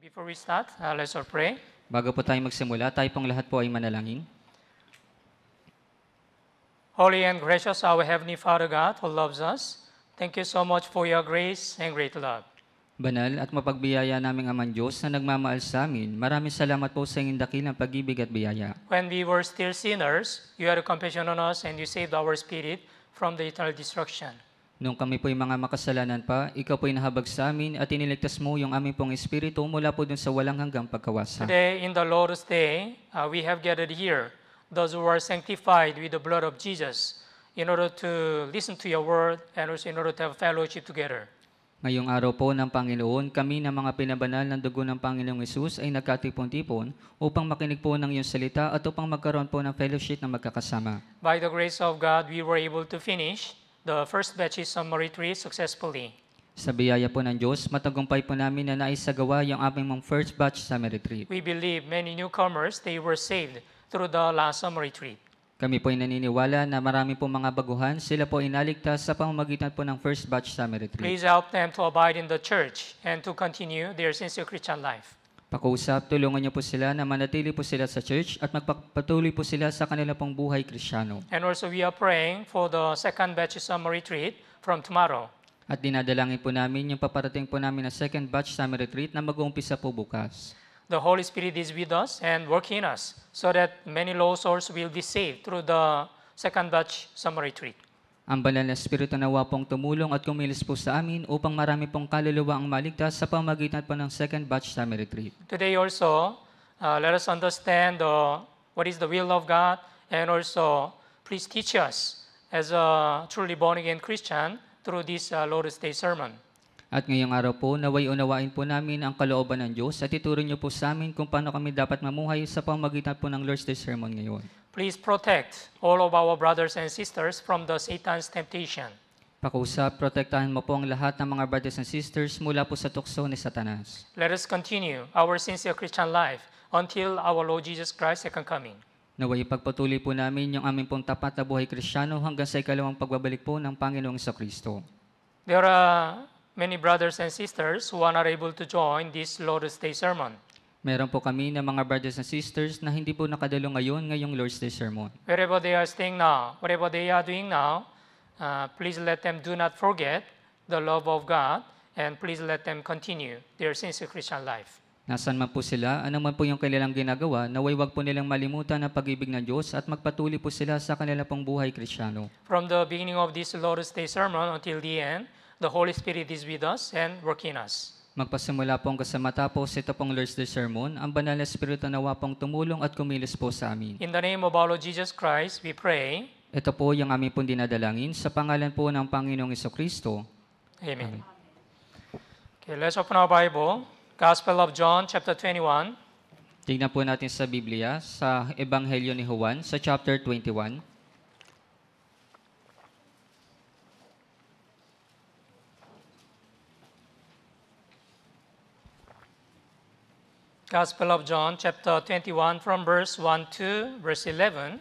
Before we start, uh, let's all pray. Bago po tayo magsimula, tayo pong lahat po ay manalangin. Holy and gracious our Heavenly Father God who loves us, thank you so much for your grace and great love. Banal at mapagbiyaya naming Amang Diyos na nagmamahal sa amin, maraming salamat po sa inyong dakilang pag-ibig at biyaya. When we were still sinners, you had a compassion on us and you saved our spirit from the eternal destruction. Nung kami po'y mga makasalanan pa, ikaw po'y nahabag sa amin at iniligtas mo yung aming pong espiritu mula po dun sa walang hanggang pagkawasa. Today, in the Lord's Day, uh, we have gathered here those who are sanctified with the blood of Jesus in order to listen to your word and also in order to have fellowship together. Ngayong araw po ng Panginoon, kami na mga pinabanal ng dugo ng Panginoong Isus ay nagkatipon-tipon upang makinig po ng iyong salita at upang magkaroon po ng fellowship na magkakasama. By the grace of God, we were able to finish The first batch is summary 3 successfully. Sa biyaya po ng Diyos, matagumpay po namin na naisagawa yung aming mga first batch sa retreat. We believe many newcomers, they were saved through the last summer retreat. Kami po ay naniniwala na marami po mga baguhan, sila po inaligtas sa pamamagitan po ng first batch summer retreat. Please help them to abide in the church and to continue their sincere Christian life. Pakuusap, tulungan niyo po sila na manatili po sila sa church at magpatuloy po sila sa kanilang pong buhay krisyano. And also we are praying for the second batch summer retreat from tomorrow. At dinadalangin po namin yung paparating po namin na second batch summer retreat na mag-uumpisa po bukas. The Holy Spirit is with us and working in us so that many lost souls will be saved through the second batch summer retreat. Ang banal na Espiritu nawa pong tumulong at kumilos po sa amin upang marami pong kaluluwa ang maligtas sa pamagitan po ng second batch summer retreat. Today also, uh, let us understand uh, what is the will of God and also please teach us as a truly born-again Christian through this uh, Lord's Day sermon. At ngayong araw po, naway unawain po namin ang kalooban ng Diyos at ituro niyo po sa amin kung paano kami dapat mamuhay sa pamagitan po ng Lord's Day Sermon ngayon. Please protect all of our brothers and sisters from the Satan's temptation. Pakuusap, protektahan mo po ang lahat ng mga brothers and sisters mula po sa tukso ni Satanas. Let us continue our sincere Christian life until our Lord Jesus Christ's second coming. Naway ipagpatuloy po namin yung aming pong tapat na buhay kristyano hanggang sa ikalawang pagbabalik po ng Panginoong sa Kristo. There are many brothers and sisters who are not able to join this Lord's Day sermon. Meron po kami na mga brothers and sisters na hindi po nakadalo ngayon ngayong Lord's Day Sermon. Wherever they are staying now, whatever they are doing now, uh, please let them do not forget the love of God and please let them continue their sincere Christian life. Nasaan man po sila, anuman po yung kanilang ginagawa, naway wag po nilang malimutan ang pag-ibig ng Diyos at magpatuloy po sila sa kanilang pong buhay kristyano. From the beginning of this Lord's Day sermon until the end, the Holy Spirit is with us and working us. Magpasimula pong kasamata po sa ito pong Lord's Day Sermon, ang Banal na Espiritu nawa pong tumulong at kumilos po sa amin. In the name of our Lord Jesus Christ, we pray. Ito po yung aming pong dinadalangin sa pangalan po ng Panginoong Iso Kristo. Amen. Amen. Okay, let's open our Bible. Gospel of John, chapter 21. Tingnan po natin sa Biblia, sa Ebanghelyo ni Juan, sa chapter 21. Gospel of John, chapter 21, from verse 1 to verse 11.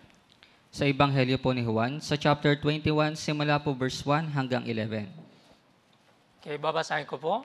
Sa Ebanghelyo po ni Juan, sa chapter 21, simula po verse 1 hanggang 11. Okay, babasahin ko po.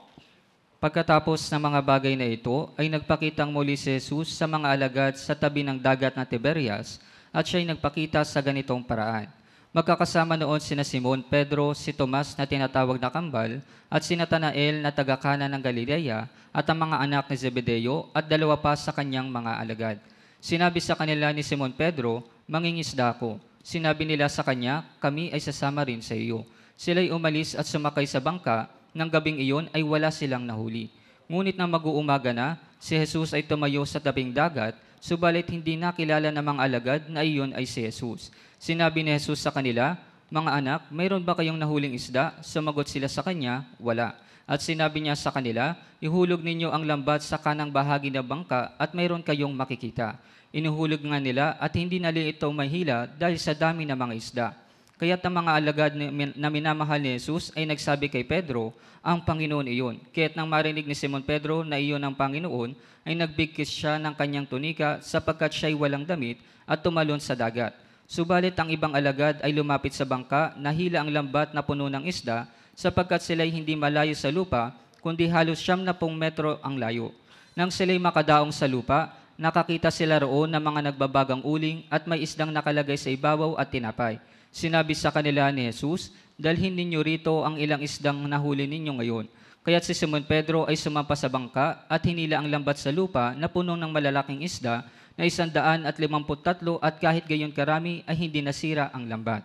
Pagkatapos ng mga bagay na ito, ay nagpakitang muli si Jesus sa mga alagad sa tabi ng dagat na Tiberias at siya'y nagpakita sa ganitong paraan. Magkakasama noon sina Simon Pedro, si Tomas na tinatawag na Kambal, at si Natanael na taga-kanan ng Galilea, at ang mga anak ni Zebedeo, at dalawa pa sa kanyang mga alagad. Sinabi sa kanila ni Simon Pedro, Mangingisda ko. Sinabi nila sa kanya, Kami ay sasama rin sa iyo. Sila'y umalis at sumakay sa bangka, ng gabing iyon ay wala silang nahuli. Ngunit nang mag-uumaga na, si Jesus ay tumayo sa tabing dagat subalit hindi nakilala ng mga alagad na iyon ay si Jesus. Sinabi ni Jesus sa kanila, Mga anak, mayroon ba kayong nahuling isda? Sumagot sila sa kanya, wala. At sinabi niya sa kanila, Ihulog ninyo ang lambat sa kanang bahagi ng bangka at mayroon kayong makikita. Inuhulog nga nila at hindi na ito mahila dahil sa dami ng mga isda. Kaya't ang mga alagad na minamahal ni Jesus ay nagsabi kay Pedro, ang Panginoon iyon. Kaya't nang marinig ni Simon Pedro na iyon ang Panginoon, ay nagbigkis siya ng kanyang tunika sapagkat siya ay walang damit at tumalon sa dagat. Subalit ang ibang alagad ay lumapit sa bangka, nahila ang lambat na puno ng isda, sapagkat sila'y hindi malayo sa lupa, kundi halos siyam na pong metro ang layo. Nang sila'y makadaong sa lupa, nakakita sila roon ng mga nagbabagang uling at may isdang nakalagay sa ibabaw at tinapay. Sinabi sa kanila ni Jesus, dalhin ninyo rito ang ilang isdang nahuli ninyo ngayon. Kaya't si Simon Pedro ay sumampa sa bangka at hinila ang lambat sa lupa na puno ng malalaking isda na isandaan at limamputatlo at kahit gayon karami ay hindi nasira ang lambat.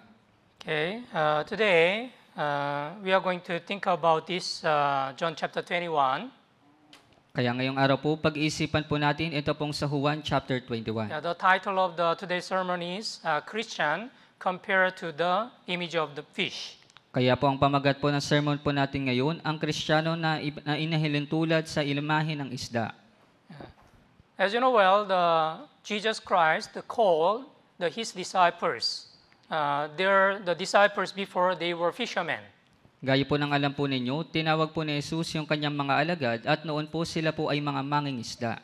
Okay, uh, today uh, we are going to think about this uh, John chapter 21. Kaya ngayong araw po, pag-iisipan po natin ito pong sa Juan chapter 21. Yeah, the title of the today's sermon is uh, Christian compared to the image of the fish. Kaya po ang pamagat po ng sermon po natin ngayon, ang Kristiyano na, na inahilin tulad sa ilmahin ng isda. As you know well, the Jesus Christ called the his disciples. Uh, they're the disciples before they were fishermen. Gaya po ng alam po ninyo, tinawag po ni Jesus yung kanyang mga alagad at noon po sila po ay mga manging isda.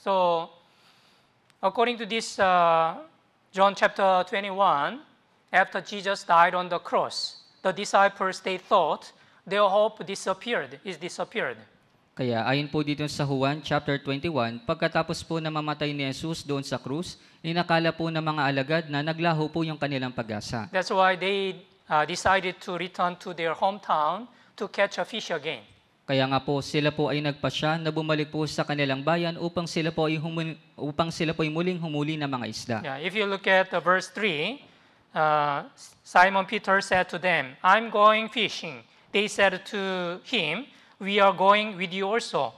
So, according to this uh, John chapter 21, after Jesus died on the cross, the disciples, they thought their hope disappeared, is disappeared. Kaya ayon po dito sa Juan chapter 21, pagkatapos po na mamatay ni Jesus doon sa krus, inakala po ng mga alagad na naglaho po yung kanilang pag-asa. That's why they uh, decided to return to their hometown to catch a fish again. Kaya nga po sila po ay nagpasya na bumalik po sa kanilang bayan upang sila po ay humuli, upang sila po ay muling humuli ng mga isda. Yeah, if you look at uh, verse 3, uh, Simon Peter said to them, I'm going fishing. They said to him, we are going with you also.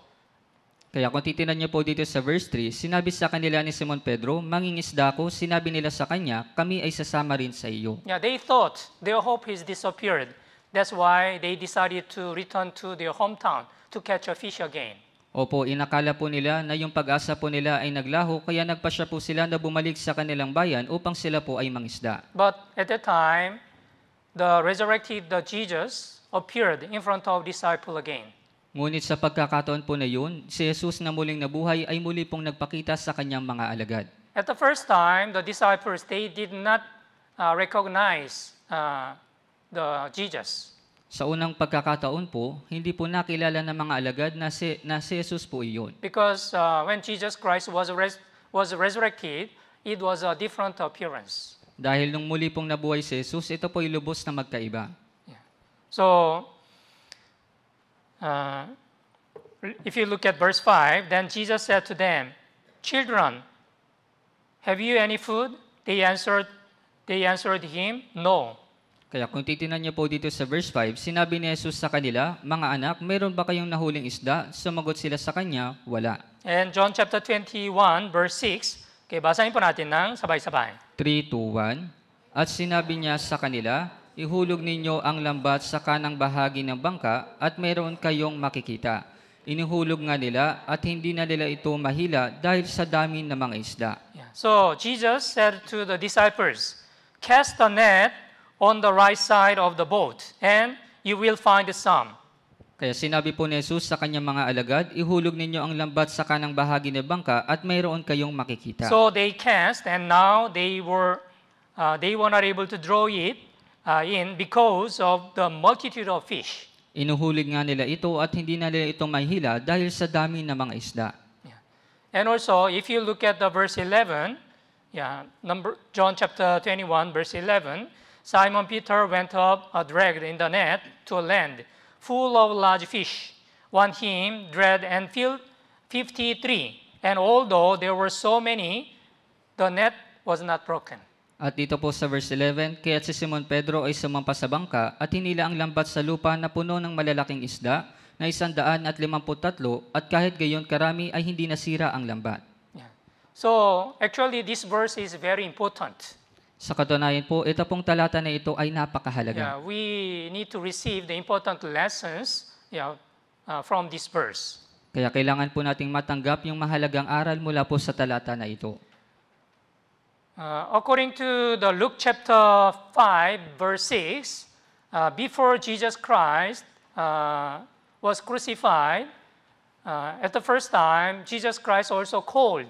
Kaya kung titinan niyo po dito sa verse 3, sinabi sa kanila ni Simon Pedro, mangingisda ko, sinabi nila sa kanya, kami ay sasama rin sa iyo. Yeah, they thought their hope is disappeared. That's why they decided to return to their hometown to catch a fish again. Opo, inakala po nila na yung pag-asa po nila ay naglaho kaya nagpasya po sila na bumalik sa kanilang bayan upang sila po ay mangisda. But at that time, the resurrected the Jesus appeared in front of disciple again. Ngunit sa pagkakataon po na yun, si Jesus na muling nabuhay ay muli pong nagpakita sa kanyang mga alagad. At the first time, the disciples, they did not uh, recognize uh, the Jesus. Sa unang pagkakataon po, hindi po nakilala ng mga alagad na si, na si Jesus po iyon. Because uh, when Jesus Christ was, res, was resurrected, it was a different appearance. Dahil nung muli pong nabuhay si Jesus, ito po lubos na magkaiba. Yeah. So, uh, if you look at verse 5, then Jesus said to them, Children, have you any food? They answered, they answered him, No. Kaya kung titinan niyo po dito sa verse 5, sinabi ni Jesus sa kanila, Mga anak, mayroon ba kayong nahuling isda? Sumagot sila sa kanya, wala. And John chapter 21, verse 6, okay, basahin po natin ng sabay-sabay. 3, 2, 1. At sinabi niya sa kanila, Ihulog ninyo ang lambat sa kanang bahagi ng bangka at mayroon kayong makikita. Inihulog nga nila at hindi na nila ito mahila dahil sa dami ng mga isda. Yeah. So Jesus said to the disciples, Cast the net on the right side of the boat, and you will find some. Kaya sinabi po ni Jesus sa kanyang mga alagad, ihulog ninyo ang lambat sa kanang bahagi ng bangka at mayroon kayong makikita. So they cast and now they were uh, they were not able to draw it uh, in because of the multitude of fish. Inuhulog nga nila ito at hindi na nila ito mahila dahil sa dami ng mga isda. Yeah. And also if you look at the verse 11, yeah, number John chapter 21 verse 11, Simon Peter went up, uh, dragged in the net to land full of large fish. One him dragged and filled 53. And although there were so many, the net was not broken. At dito po sa verse 11, kaya si Simon Pedro ay sumampa sa bangka at hinila ang lambat sa lupa na puno ng malalaking isda na isandaan at limamputtatlo at kahit gayon karami ay hindi nasira ang lambat. Yeah. So, actually, this verse is very important. Sa katunayan po, ito pong talata na ito ay napakahalaga. Yeah, we need to receive the important lessons yeah, uh, from this verse. Kaya kailangan po nating matanggap yung mahalagang aral mula po sa talata na ito. Uh, according to the Luke chapter 5 verse 6, uh, before Jesus Christ uh, was crucified, uh, at the first time, Jesus Christ also called.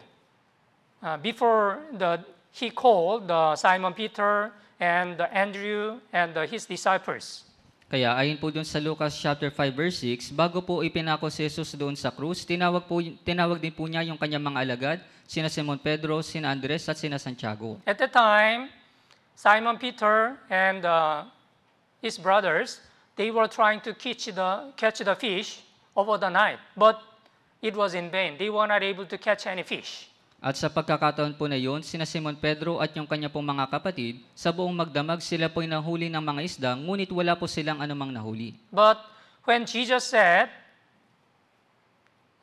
Uh, before the he called uh, Simon Peter and uh, Andrew and uh, his disciples. Kaya ayon po doon sa Lucas chapter 5 verse 6, bago po ipinako si Jesus doon sa krus, tinawag, po, tinawag din po niya yung kanyang mga alagad, sina Simon Pedro, sina Andres at sina Santiago. At the time, Simon Peter and uh, his brothers, they were trying to catch the, catch the fish over the night, but it was in vain. They were not able to catch any fish. At sa pagkakataon po na yun, sina Simon Pedro at yung kanya pong mga kapatid, sa buong magdamag sila po'y nahuli ng mga isda, ngunit wala po silang anumang nahuli. But when Jesus said,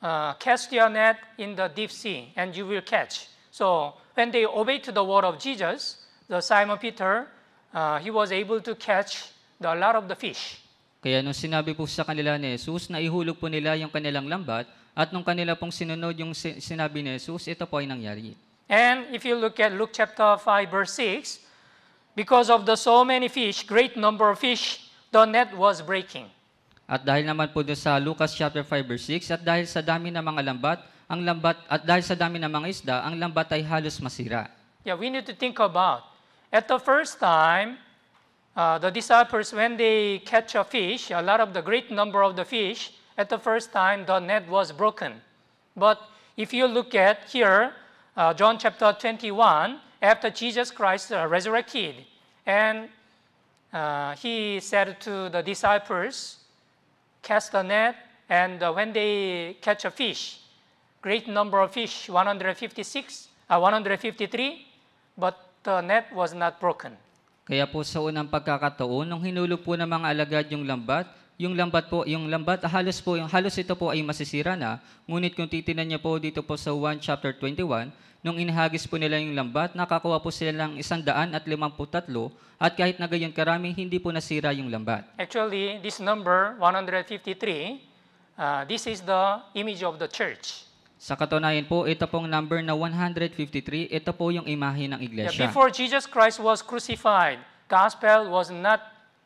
uh, cast your net in the deep sea and you will catch. So when they obeyed to the word of Jesus, the Simon Peter, uh, he was able to catch the lot of the fish. Kaya nung sinabi po sa kanila ni Jesus na ihulog po nila yung kanilang lambat, at nung kanila pong sinunod yung sinabi ni Jesus, ito po ay nangyari. And if you look at Luke chapter 5 verse 6, because of the so many fish, great number of fish, the net was breaking. At dahil naman po doon sa Lucas chapter 5 verse 6, at dahil sa dami ng mga lambat, ang lambat at dahil sa dami ng mga isda, ang lambat ay halos masira. Yeah, we need to think about. At the first time, uh, the disciples when they catch a fish, a lot of the great number of the fish, at the first time the .NET was broken. But if you look at here, uh, John chapter 21, after Jesus Christ uh, resurrected, and uh, he said to the disciples, cast the net, and uh, when they catch a fish, great number of fish, 156, uh, 153, but the net was not broken. Kaya po sa unang pagkakataon, nung hinulog po ng mga alagad yung lambat, yung lambat po, yung lambat, halos po, yung halos ito po ay masisira na. Ngunit kung titinan niyo po dito po sa 1 chapter 21, nung inihagis po nila yung lambat, nakakuha po sila ng 153 at kahit na gayon karami, hindi po nasira yung lambat. Actually, this number, 153, uh, this is the image of the church. Sa katunayan po, ito pong number na 153, ito po yung imahe ng iglesia. Yeah, before Jesus Christ was crucified, gospel was not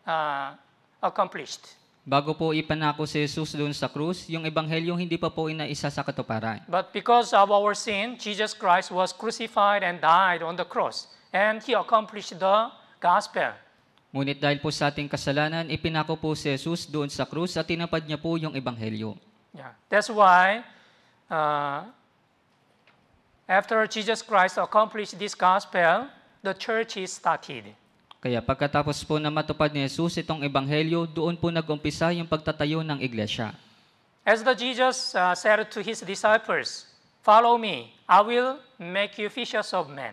uh, accomplished. Bago po ipanako si Jesus doon sa krus, yung ebanghelyo hindi pa po inaisa sa katuparan. But because of our sin, Jesus Christ was crucified and died on the cross. And He accomplished the gospel. Ngunit dahil po sa ating kasalanan, ipinako po si Jesus doon sa krus at tinapad niya po yung ebanghelyo. Yeah. That's why uh, after Jesus Christ accomplished this gospel, the church is started. Kaya pagkatapos po na matupad ni Jesus itong ebanghelyo, doon po nag-umpisa yung pagtatayo ng iglesia. As the Jesus uh, said to his disciples, Follow me, I will make you fishers of men.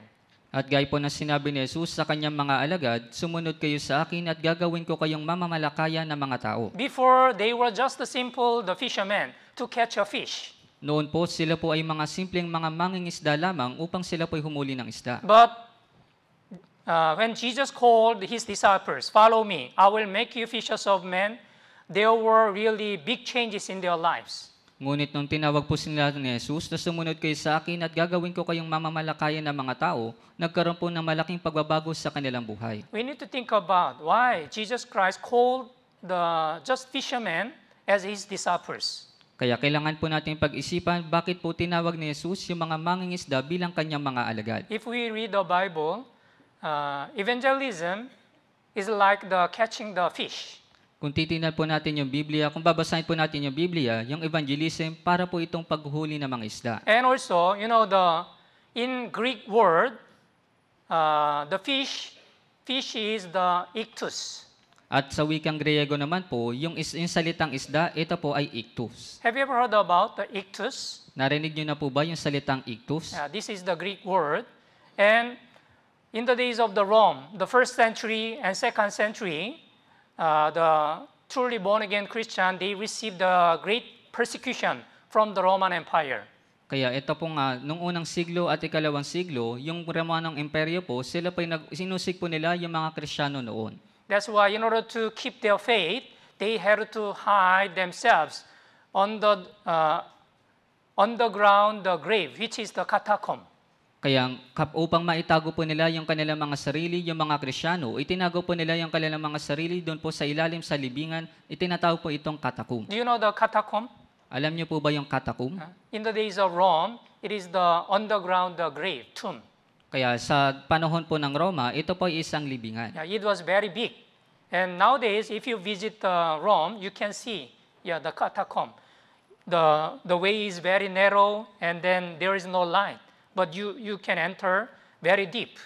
At gaya po na sinabi ni Jesus sa kanyang mga alagad, sumunod kayo sa akin at gagawin ko kayong mamamalakaya ng mga tao. Before, they were just the simple the fishermen to catch a fish. Noon po, sila po ay mga simpleng mga mangingisda lamang upang sila po ay humuli ng isda. But uh, when Jesus called his disciples, Follow me, I will make you fishers of men, there were really big changes in their lives. Ngunit nung tinawag po sila ni Jesus na sumunod kayo sa akin at gagawin ko kayong mamamalakayan ng mga tao, nagkaroon po ng malaking pagbabago sa kanilang buhay. We need to think about why Jesus Christ called the just fishermen as his disciples. Kaya kailangan po natin pag-isipan bakit po tinawag ni Jesus yung mga mangingisda bilang kanyang mga alagad. If we read the Bible, uh, evangelism is like the catching the fish. Kung titingnan po natin yung Biblia, kung babasahin po natin yung Biblia, yung evangelism, para po itong paghuli ng mga isda. And also, you know, the in Greek word, uh, the fish, fish is the ictus. At sa wikang Griego naman po, yung, is, yung salitang isda, ito po ay ictus. Have you ever heard about the ictus? Narinig niyo na po ba yung salitang ictus? Yeah, this is the Greek word. And in the days of the Rome, the first century and second century, uh, the truly born-again Christian, they received the great persecution from the Roman Empire. Kaya ito po nga, nung unang siglo at ikalawang siglo, yung Romanong Imperyo po, sila po nag, sinusig po nila yung mga Kristiyano noon. That's why in order to keep their faith, they had to hide themselves on the uh, ground, the grave, which is the catacomb. Kaya upang maitago po nila yung kanilang mga sarili, yung mga Krisyano, itinago po nila yung kanilang mga sarili doon po sa ilalim sa libingan, itinatawag po itong catacomb. Do you know the catacomb? Alam niyo po ba yung catacomb? Uh, in the days of Rome, it is the underground the grave, tomb. Kaya sa panahon po ng Roma, ito po ay isang libingan. Yeah, it was very big. And nowadays, if you visit uh, Rome, you can see yeah, the catacomb. The, the way is very narrow and then there is no light but you, you can enter very deep.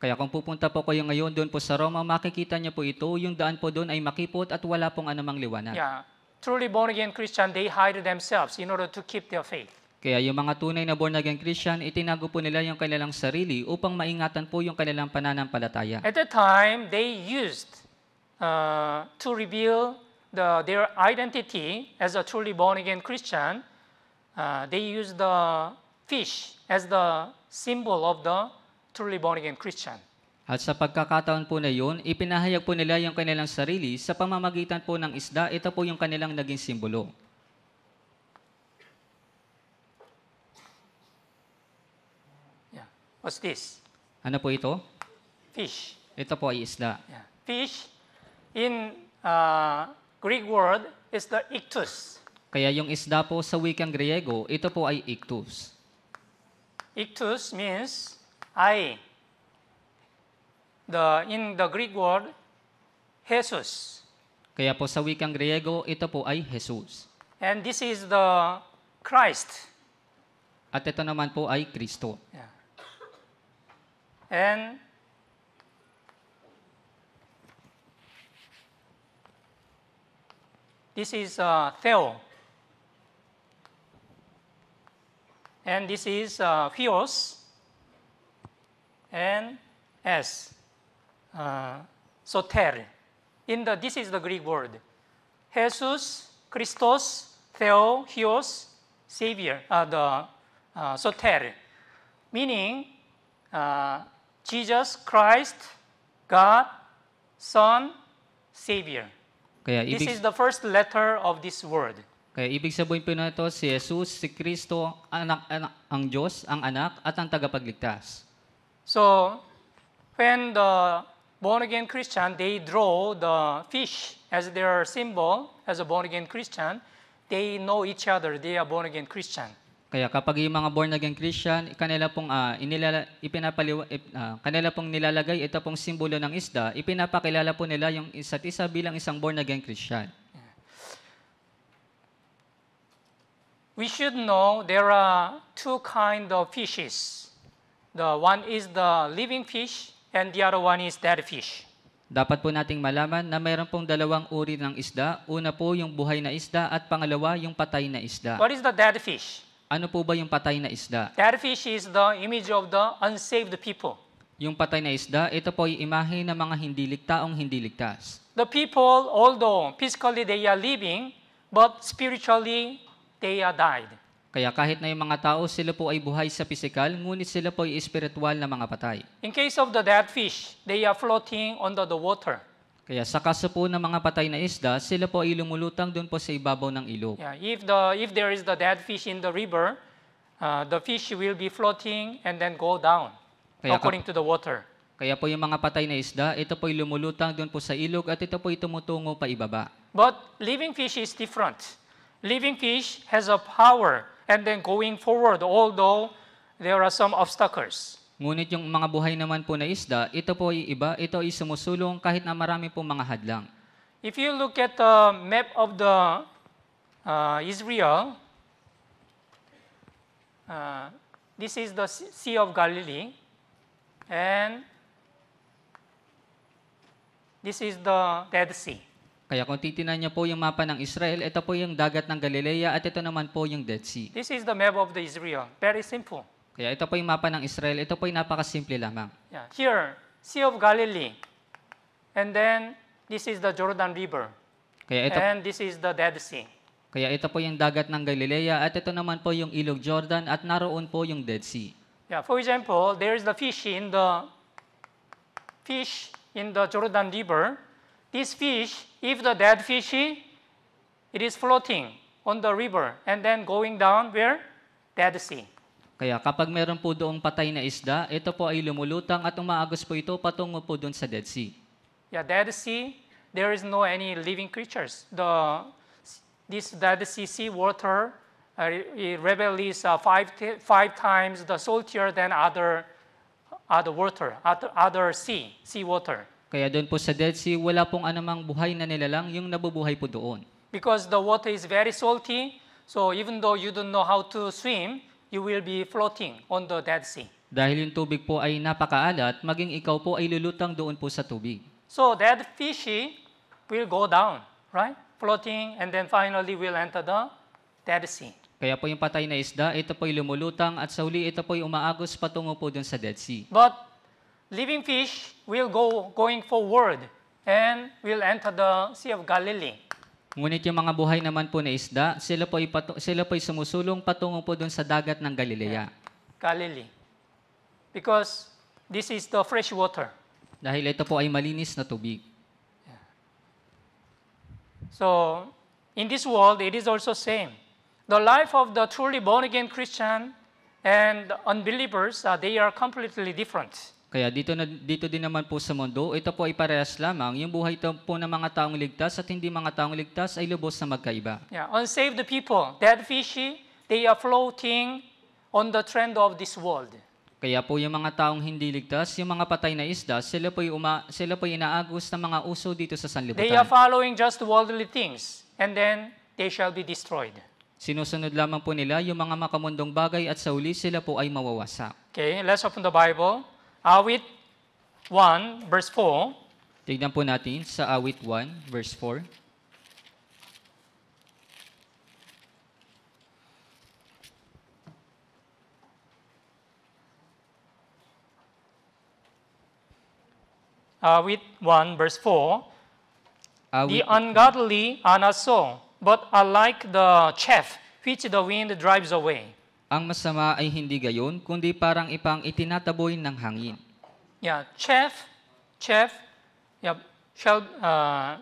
Kaya kung pupunta po kayo ngayon doon po sa Roma, makikita niyo po ito, yung daan po doon ay makipot at wala pong anumang liwanag. Yeah. Truly born-again Christian, they hide themselves in order to keep their faith. Kaya yung mga tunay na born-again Christian, itinago po nila yung kanilang sarili upang maingatan po yung kanilang pananampalataya. At that time, they used uh, to reveal the, their identity as a truly born-again Christian. Uh, they used the fish as the symbol of the truly born again Christian. At sa pagkakataon po na yun, ipinahayag po nila yung kanilang sarili sa pamamagitan po ng isda. Ito po yung kanilang naging simbolo. Yeah. What's this? Ano po ito? Fish. Ito po ay isda. Yeah. Fish in uh, Greek word is the ictus. Kaya yung isda po sa wikang Griego, ito po ay ictus. Ictus means I. The, in the Greek word, Jesus. Kaya po sa wikang Griego, ito po ay Jesus. And this is the Christ. At ito naman po ay Kristo. Yeah. And this is uh, Theo. and this is uh, and S. Uh, soter. In the this is the Greek word. Jesus, Christos, Theo, Hios, Savior. Uh, the uh, soter, meaning uh, Jesus Christ, God, Son, Savior. Kaya, this is the first letter of this word. Kaya ibig sabihin po na si Jesus, si Kristo, anak, anak, ang Diyos, ang anak, at ang tagapagligtas. So, when the born-again Christian, they draw the fish as their symbol, as a born-again Christian, they know each other, they are born-again Christian. Kaya kapag yung mga born-again Christian, kanila pong uh, inilala, ipinapaliwa, uh, kanila pong nilalagay ito pong simbolo ng isda, ipinapakilala po nila yung isa't isa bilang isang born-again Christian. we should know there are two kind of fishes. The one is the living fish and the other one is dead fish. Dapat po nating malaman na mayroon pong dalawang uri ng isda. Una po yung buhay na isda at pangalawa yung patay na isda. What is the dead fish? Ano po ba yung patay na isda? Dead fish is the image of the unsaved people. Yung patay na isda, ito po ay imahe ng mga hindi ligtaong hindi ligtas. The people, although physically they are living, but spiritually Thea died. Kaya kahit na yung mga tao sila po ay buhay sa pisikal, ngunit sila po ay espiritual na mga patay. In case of the dead fish, they are floating under the water. Kaya sa kaso po ng mga patay na isda, sila po ay lumulutang doon po sa ibabaw ng ilog. Yeah, if the if there is the dead fish in the river, uh, the fish will be floating and then go down kaya according ka, to the water. Kaya po yung mga patay na isda, ito po ay lumulutang doon po sa ilog at ito po ay tumutungo pa ibaba. But living fish is different. Living fish has a power and then going forward, although there are some obstacles. Ngunit yung mga buhay naman po na isda, ito po ay iba, ito ay sumusulong kahit na marami pong mga hadlang. If you look at the map of the uh, Israel, uh, this is the Sea of Galilee, and this is the Dead Sea. Kaya kung titinan niyo po yung mapa ng Israel, ito po yung dagat ng Galilea at ito naman po yung Dead Sea. This is the map of the Israel. Very simple. Kaya ito po yung mapa ng Israel. Ito po yung napakasimple lamang. Yeah. Here, Sea of Galilee. And then, this is the Jordan River. Kaya ito, and this is the Dead Sea. Kaya ito po yung dagat ng Galilea at ito naman po yung ilog Jordan at naroon po yung Dead Sea. Yeah, for example, there is the fish in the fish in the Jordan River this fish, if the dead fishy, it is floating on the river and then going down where? Dead Sea. Kaya kapag meron po doong patay na isda, ito po ay lumulutang at umaagos po ito patungo po doon sa Dead Sea. Yeah, Dead Sea, there is no any living creatures. The this Dead Sea sea water uh, it is uh, five, five times the saltier than other other water, other, other sea, sea water. Kaya doon po sa Dead Sea, wala pong anumang buhay na nilalang yung nabubuhay po doon. Because the water is very salty, so even though you don't know how to swim, you will be floating on the Dead Sea. Dahil yung tubig po ay napakaalat, maging ikaw po ay lulutang doon po sa tubig. So dead fishy will go down, right? Floating and then finally will enter the Dead Sea. Kaya po yung patay na isda, ito po ay lumulutang at sa huli ito po ay umaagos patungo po doon sa Dead Sea. But living fish will go going forward and will enter the Sea of Galilee. Ngunit yung mga buhay naman po na isda, sila po ay sila po ay sumusulong patungo po doon sa dagat ng Galilea. Galilee. Because this is the fresh water. Dahil ito po ay malinis na tubig. So, in this world, it is also same. The life of the truly born again Christian and unbelievers, uh, they are completely different. Kaya dito, na, dito din naman po sa mundo, ito po ay parehas lamang. Yung buhay ito po ng mga taong ligtas at hindi mga taong ligtas ay lubos na magkaiba. Yeah, unsaved people, dead fishy, they are floating on the trend of this world. Kaya po yung mga taong hindi ligtas, yung mga patay na isda, sila po'y, uma, sila po'y inaagos ng mga uso dito sa sanlibutan. They are following just worldly things and then they shall be destroyed. Sinusunod lamang po nila yung mga makamundong bagay at sa uli sila po ay mawawasak. Okay, let's open the Bible. Awit 1 verse 4. Tignan po natin sa awit 1 verse 4. Awit 1 verse 4. Awit the ungodly are not so, but are like the chaff which the wind drives away. Ang masama ay hindi gayon, kundi parang ipang itinataboy ng hangin. Yeah, chef, chef, yeah, shall, uh,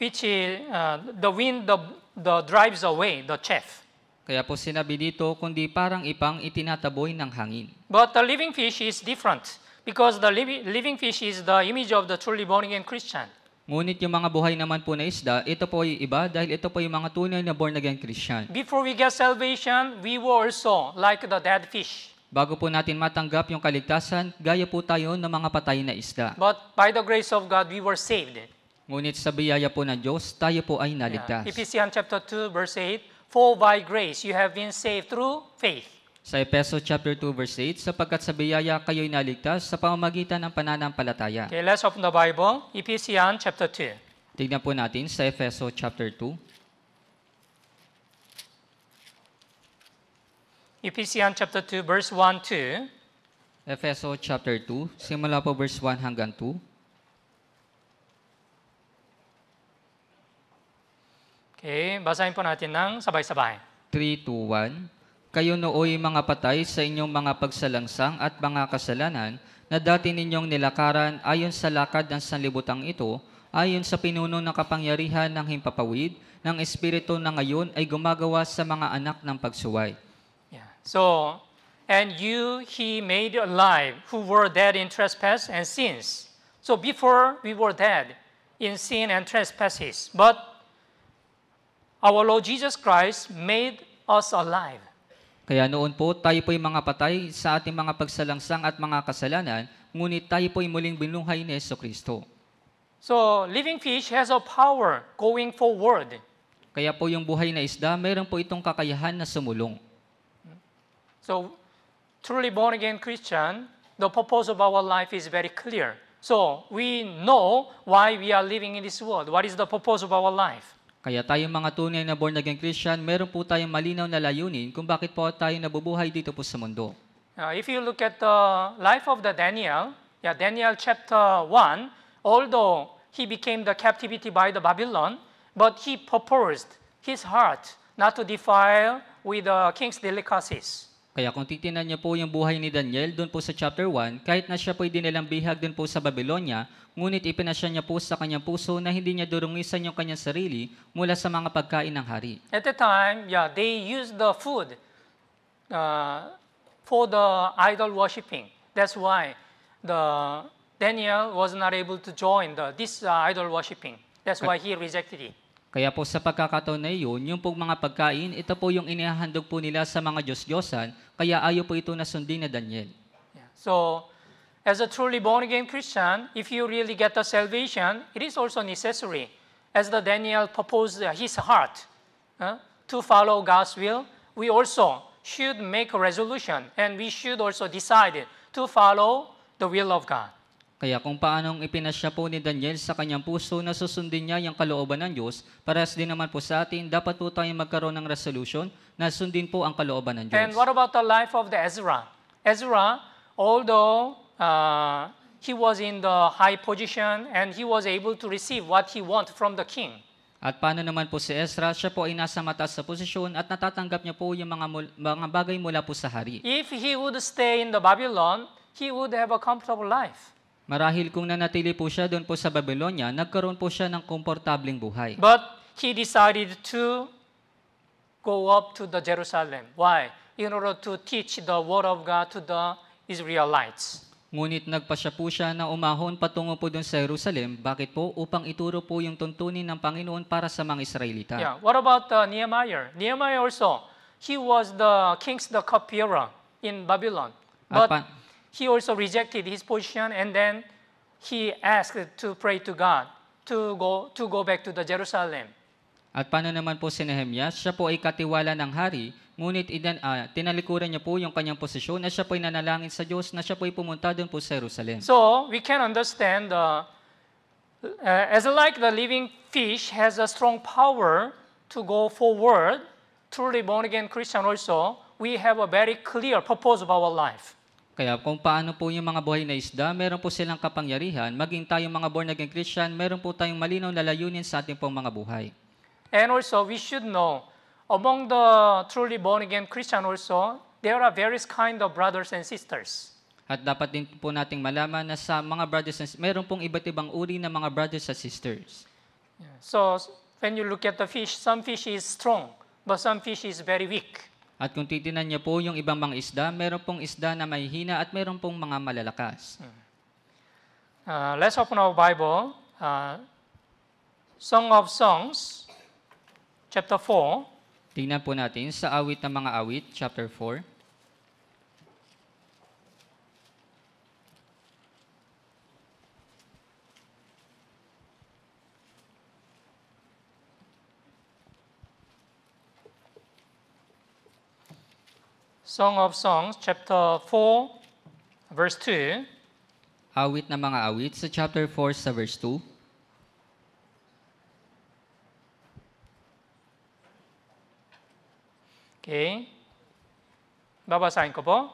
which uh, the wind the, the drives away the chef. Kaya po sinabi dito, kundi parang ipang itinataboy ng hangin. But the living fish is different because the living fish is the image of the truly born again Christian. Ngunit yung mga buhay naman po na isda, ito po ay iba dahil ito po yung mga tunay na born-again Christian. Before we get salvation, we were also like the dead fish. Bago po natin matanggap yung kaligtasan, gaya po tayo ng mga patay na isda. But by the grace of God, we were saved. Ngunit sa biyaya po ng Diyos, tayo po ay naligtas. Yeah. Ephesians chapter 2 verse 8, For by grace you have been saved through faith. Sa Epeso chapter 2 verse 8, sapagkat sa biyaya kayo'y naligtas sa pamamagitan ng pananampalataya. Okay, let's open the Bible, Ephesians chapter 2. Tignan po natin sa Efeso chapter 2. Ephesians chapter 2 verse 1 2. Efeso chapter 2, simula po verse 1 hanggang 2. Okay, basahin po natin ng sabay-sabay. 3 to 1. Kayo nooy mga patay sa inyong mga pagsalangsang at mga kasalanan na dati ninyong nilakaran ayon sa lakad ng sanlibutang ito, ayon sa pinuno ng kapangyarihan ng himpapawid, ng espiritu na ngayon ay gumagawa sa mga anak ng pagsuway. Yeah. So, and you he made alive who were dead in trespass and sins. So before we were dead in sin and trespasses, but our Lord Jesus Christ made us alive. Kaya noon po, tayo po'y mga patay sa ating mga pagsalangsang at mga kasalanan, ngunit tayo po'y muling binuhay ni Yeso Kristo. So, living fish has a power going forward. Kaya po yung buhay na isda, mayroon po itong kakayahan na sumulong. So, truly born again Christian, the purpose of our life is very clear. So, we know why we are living in this world. What is the purpose of our life? Kaya tayong mga tunay na born again Christian, meron po tayong malinaw na layunin kung bakit po tayo nabubuhay dito po sa mundo. Uh, if you look at the life of the Daniel, yeah, Daniel chapter 1, although he became the captivity by the Babylon, but he purposed his heart not to defile with the king's delicacies. Kaya kung titingnan niyo po yung buhay ni Daniel doon po sa chapter 1, kahit na siya po'y dinilambihag doon po sa Babylonia, ngunit ipinasya niya po sa kanyang puso na hindi niya durungisan yung kanyang sarili mula sa mga pagkain ng hari. At the time, yeah, they used the food uh, for the idol worshiping. That's why the Daniel was not able to join the, this uh, idol worshiping. That's why he rejected it. Kaya po sa pagkakataon na iyon, yung pong mga pagkain, ito po yung inihahandog po nila sa mga Diyos-Diyosan, kaya ayaw po ito na sundin na Daniel. Yeah. So, as a truly born-again Christian, if you really get the salvation, it is also necessary, as the Daniel proposed uh, his heart, uh, to follow God's will, we also should make a resolution, and we should also decide to follow the will of God. Kaya kung paanong ipinasya po ni Daniel sa kanyang puso na susundin niya yung kalooban ng Diyos, parehas din naman po sa atin, dapat po tayong magkaroon ng resolution na sundin po ang kalooban ng Diyos. And what about the life of the Ezra? Ezra, although uh, he was in the high position and he was able to receive what he want from the king. At paano naman po si Ezra? Siya po ay nasa mataas sa posisyon at natatanggap niya po yung mga, mga bagay mula po sa hari. If he would stay in the Babylon, he would have a comfortable life. Marahil kung nanatili po siya doon po sa Babylonia, nagkaroon po siya ng komportabling buhay. But he decided to go up to the Jerusalem. Why? In order to teach the word of God to the Israelites. Ngunit nagpa siya po siya na umahon patungo po doon sa Jerusalem. Bakit po? Upang ituro po yung tuntunin ng Panginoon para sa mga Israelita. Yeah. What about uh, Nehemiah? Nehemiah also, he was the king's the cupbearer in Babylon. But he also rejected his position and then he asked to pray to God to go to go back to the Jerusalem. At paano naman po si Nehemiah? Siya po ay katiwala ng hari, ngunit idan, uh, tinalikuran niya po yung kanyang posisyon at siya po ay nanalangin sa Diyos na siya po ay pumunta doon po sa Jerusalem. So, we can understand the, uh, uh, as like the living fish has a strong power to go forward, truly born-again Christian also, we have a very clear purpose of our life. Kaya kung paano po yung mga buhay na isda, meron po silang kapangyarihan. Maging tayong mga born again Christian, meron po tayong malinaw na layunin sa ating pong mga buhay. And also, we should know, among the truly born again Christian also, there are various kind of brothers and sisters. At dapat din po nating malaman na sa mga brothers and meron pong iba't ibang uri ng mga brothers and sisters. So, when you look at the fish, some fish is strong, but some fish is very weak. At kung titinan niyo po yung ibang mga isda, meron pong isda na may hina at meron pong mga malalakas. Hmm. Uh, let's open our Bible. Uh, Song of Songs, chapter 4. Tingnan po natin sa awit ng mga awit, chapter 4. Song of Songs, chapter 4, verse 2. Awit na mga awit sa chapter 4 sa verse 2. Okay. Babasahin ko po.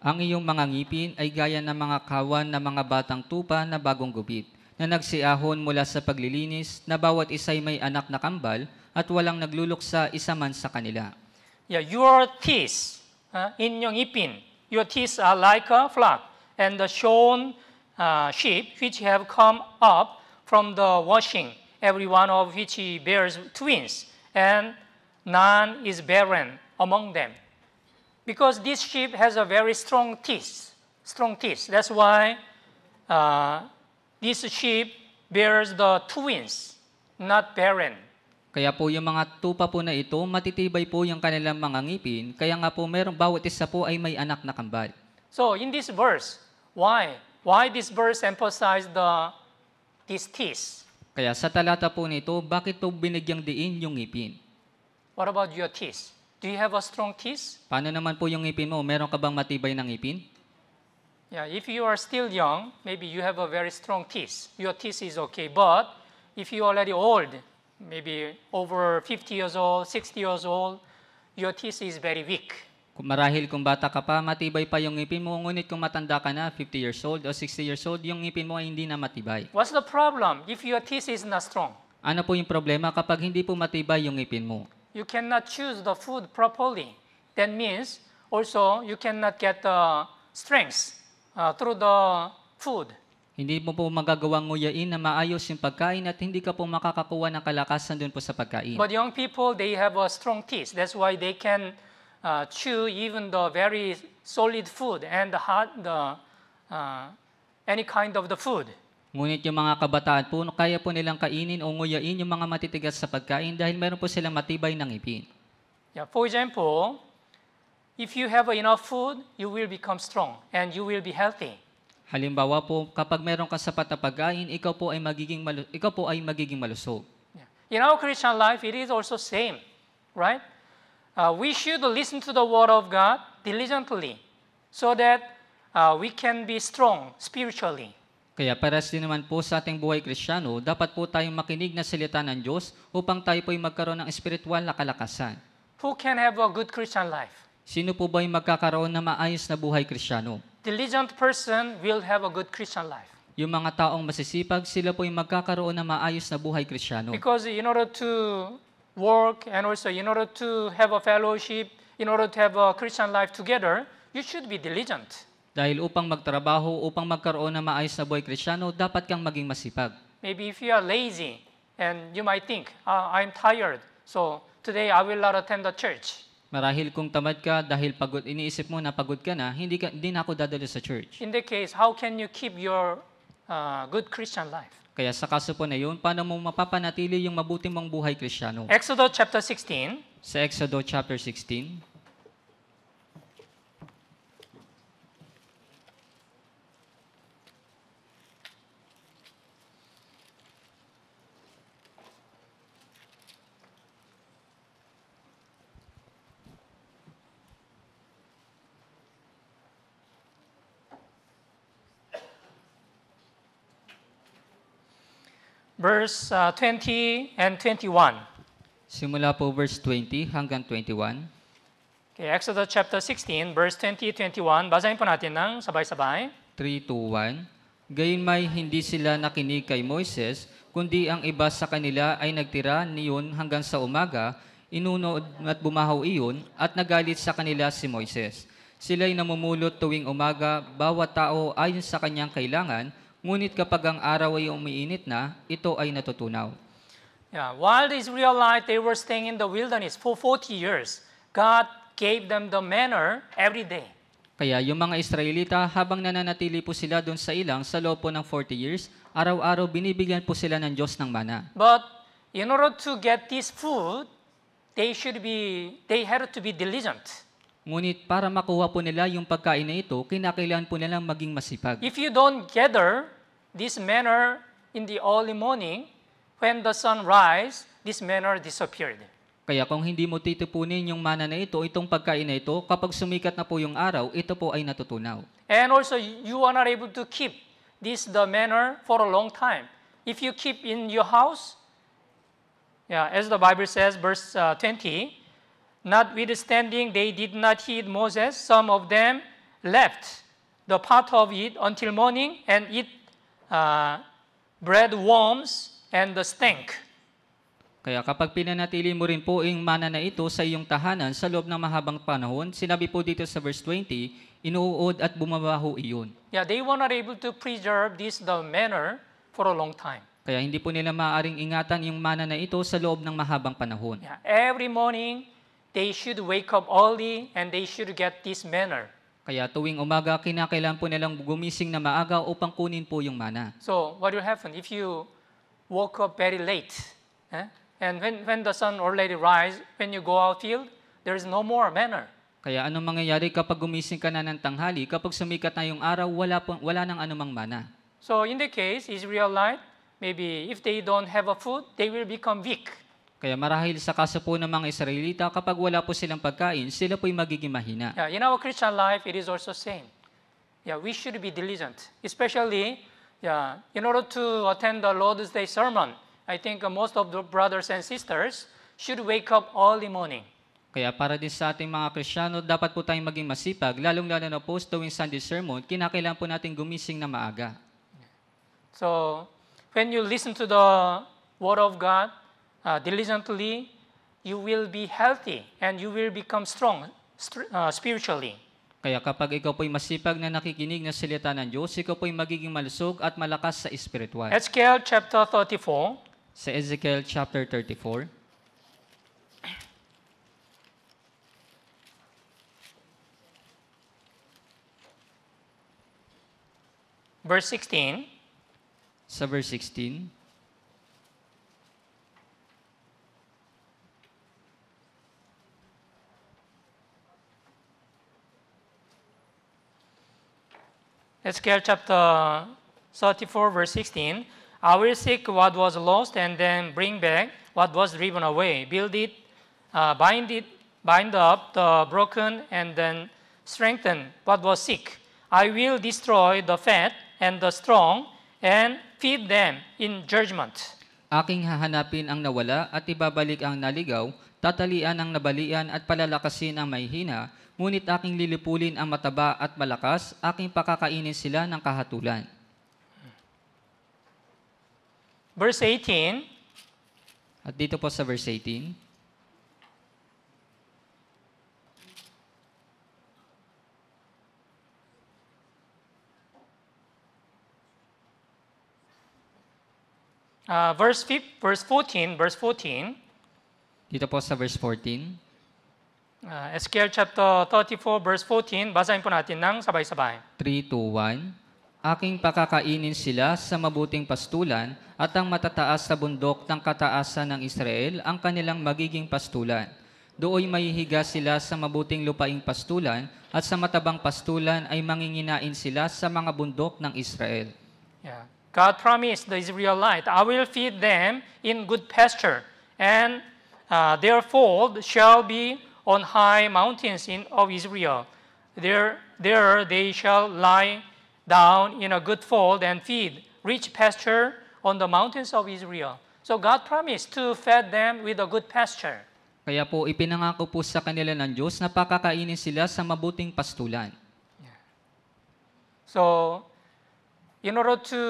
Ang iyong mga ngipin ay gaya ng mga kawan ng mga batang tupa na bagong gupit, na nagsiahon mula sa paglilinis na bawat isa'y may anak na kambal at walang nagluluksa isa man sa kanila. Yeah, your teeth Uh, in your yipin. Your teeth are like a flock, and the shorn uh, sheep which have come up from the washing, every one of which bears twins, and none is barren among them. Because this sheep has a very strong teeth, strong teeth. That's why uh, this sheep bears the twins, not barren. Kaya po yung mga tupa po na ito, matitibay po yung kanilang mga ngipin. Kaya nga po merong bawat isa po ay may anak na kambal. So in this verse, why? Why this verse emphasize the this teeth? Kaya sa talata po nito, bakit po binigyang diin yung ngipin? What about your teeth? Do you have a strong teeth? Paano naman po yung ngipin mo? Meron ka bang matibay na ngipin? Yeah, if you are still young, maybe you have a very strong teeth. Your teeth is okay. But if you are already old, maybe over 50 years old, 60 years old, your teeth is very weak. Marahil kung bata ka pa, matibay pa yung ngipin mo. Ngunit kung matanda ka na, 50 years old or 60 years old, yung ngipin mo ay hindi na matibay. What's the problem if your teeth is not strong? Ano po yung problema kapag hindi po matibay yung ngipin mo? You cannot choose the food properly. That means also you cannot get the strength uh, through the food. Hindi mo po magagawang nguyain na maayos yung pagkain at hindi ka po makakakuha ng kalakasan doon po sa pagkain. But young people, they have a strong teeth. That's why they can uh, chew even the very solid food and the hard, the, uh, any kind of the food. Ngunit yung mga kabataan po, kaya po nilang kainin o nguyain yung mga matitigas sa pagkain dahil meron po silang matibay ng ipin. Yeah, for example, if you have enough food, you will become strong and you will be healthy. Halimbawa po, kapag meron ka sapat na pagkain, ikaw po ay magiging malu- ikaw po ay magiging malusog. Yeah. In our Christian life, it is also same, right? Uh, we should listen to the word of God diligently so that uh, we can be strong spiritually. Kaya pares din naman po sa ating buhay Kristiyano, dapat po tayong makinig na salita ng Diyos upang tayo po ay magkaroon ng espiritual na kalakasan. Who can have a good Christian life? Sino po ba ay magkakaroon ng maayos na buhay Kristiyano? diligent person will have a good Christian life. Yung mga taong masisipag, sila po'y magkakaroon ng maayos na buhay Kristiyano. Because in order to work and also in order to have a fellowship, in order to have a Christian life together, you should be diligent. Dahil upang magtrabaho, upang magkaroon ng maayos na buhay Kristiyano, dapat kang maging masipag. Maybe if you are lazy and you might think, uh, I'm tired, so today I will not attend the church. Marahil kung tamad ka dahil pagod iniisip mo na pagod ka na, hindi ka hindi ako dadalo sa church. In the case, how can you keep your uh, good Christian life? Kaya sa kaso po na yun, paano mo mapapanatili yung mabuting mong buhay Kristiyano? Exodus chapter 16. Sa Exodus chapter 16. verse uh, 20 and 21. Simula po verse 20 hanggang 21. Okay, Exodus chapter 16, verse 20, 21. Basahin po natin ng sabay-sabay. 3 2, 1. Gayun may hindi sila nakinig kay Moises, kundi ang iba sa kanila ay nagtira niyon hanggang sa umaga, inunod at bumahaw iyon, at nagalit sa kanila si Moises. Sila'y namumulot tuwing umaga, bawat tao ayon sa kanyang kailangan, Ngunit kapag ang araw ay umiinit na, ito ay natutunaw. Yeah, while the Israelites, they were staying in the wilderness for 40 years. God gave them the manner every day. Kaya yung mga Israelita, habang nananatili po sila doon sa ilang sa loob ng 40 years, araw-araw binibigyan po sila ng Diyos ng mana. But in order to get this food, they should be, they had to be diligent. Ngunit para makuha po nila yung pagkain na ito, kinakailangan po nilang maging masipag. If you don't gather this manner in the early morning, when the sun rise, this manner disappeared. Kaya kung hindi mo titipunin yung mana na ito, itong pagkain na ito, kapag sumikat na po yung araw, ito po ay natutunaw. And also, you are not able to keep this the manner for a long time. If you keep in your house, yeah, as the Bible says, verse uh, 20, Notwithstanding they did not heed Moses, some of them left the part of it until morning and it uh, bread worms and the stink. Kaya kapag pinanatili mo rin po yung mana na ito sa iyong tahanan sa loob ng mahabang panahon, sinabi po dito sa verse 20, inuod at bumabaho iyon. Yeah, they were not able to preserve this the manner for a long time. Kaya hindi po nila maaaring ingatan yung mana na ito sa loob ng mahabang panahon. Yeah, every morning, they should wake up early and they should get this manner. Kaya tuwing umaga, kinakailan po nilang gumising na maaga upang kunin po yung mana. So what will happen if you woke up very late? Eh? And when, when the sun already rise, when you go out field, there is no more manner. Kaya anong mangyayari kapag gumising ka na ng tanghali, kapag sumikat na yung araw, wala, po, wala nang anumang mana. So in the case, Israelite, maybe if they don't have a food, they will become weak. Kaya marahil sa kaso po ng mga Israelita, kapag wala po silang pagkain, sila po'y magiging mahina. Yeah, in our Christian life, it is also same. Yeah, we should be diligent, especially yeah, in order to attend the Lord's Day sermon. I think most of the brothers and sisters should wake up early morning. Kaya para din sa ating mga Kristiyano, dapat po tayong maging masipag, lalong-lalo na po tuwing Sunday sermon, kinakailangan po natin gumising na maaga. So, when you listen to the Word of God, Uh, diligently, you will be healthy and you will become strong uh, spiritually. Kaya kapag ikaw po'y masipag na nakikinig na salita ng Diyos, ikaw po'y magiging malusog at malakas sa espiritual. Ezekiel chapter 34. Sa Ezekiel chapter 34. Verse 16. Sa verse 16. Ezekiel chapter 34, verse 16. I will seek what was lost and then bring back what was driven away. Build it, uh, bind it, bind up the broken and then strengthen what was sick. I will destroy the fat and the strong and feed them in judgment. Aking hahanapin ang nawala at ibabalik ang naligaw, tatalian ang nabalian at palalakasin ang may hina, ngunit aking lilipulin ang mataba at malakas, aking pakakainin sila ng kahatulan. Verse 18. At dito po sa verse 18. Uh, ah, verse, verse 14, verse 14. Dito po sa verse 14 uh, SQL chapter 34 verse 14, basahin po natin ng sabay-sabay. 3 2, 1. Aking pakakainin sila sa mabuting pastulan at ang matataas sa bundok ng kataasan ng Israel ang kanilang magiging pastulan. Dooy mahihiga sila sa mabuting lupaing pastulan at sa matabang pastulan ay manginginain sila sa mga bundok ng Israel. Yeah. God promised the Israelite, I will feed them in good pasture and uh, their fold shall be on high mountains in, of Israel. There, there they shall lie down in a good fold and feed rich pasture on the mountains of Israel. So God promised to feed them with a good pasture. Kaya po ipinangako po sa kanila ng Diyos na pakakainin sila sa mabuting pastulan. So, in order to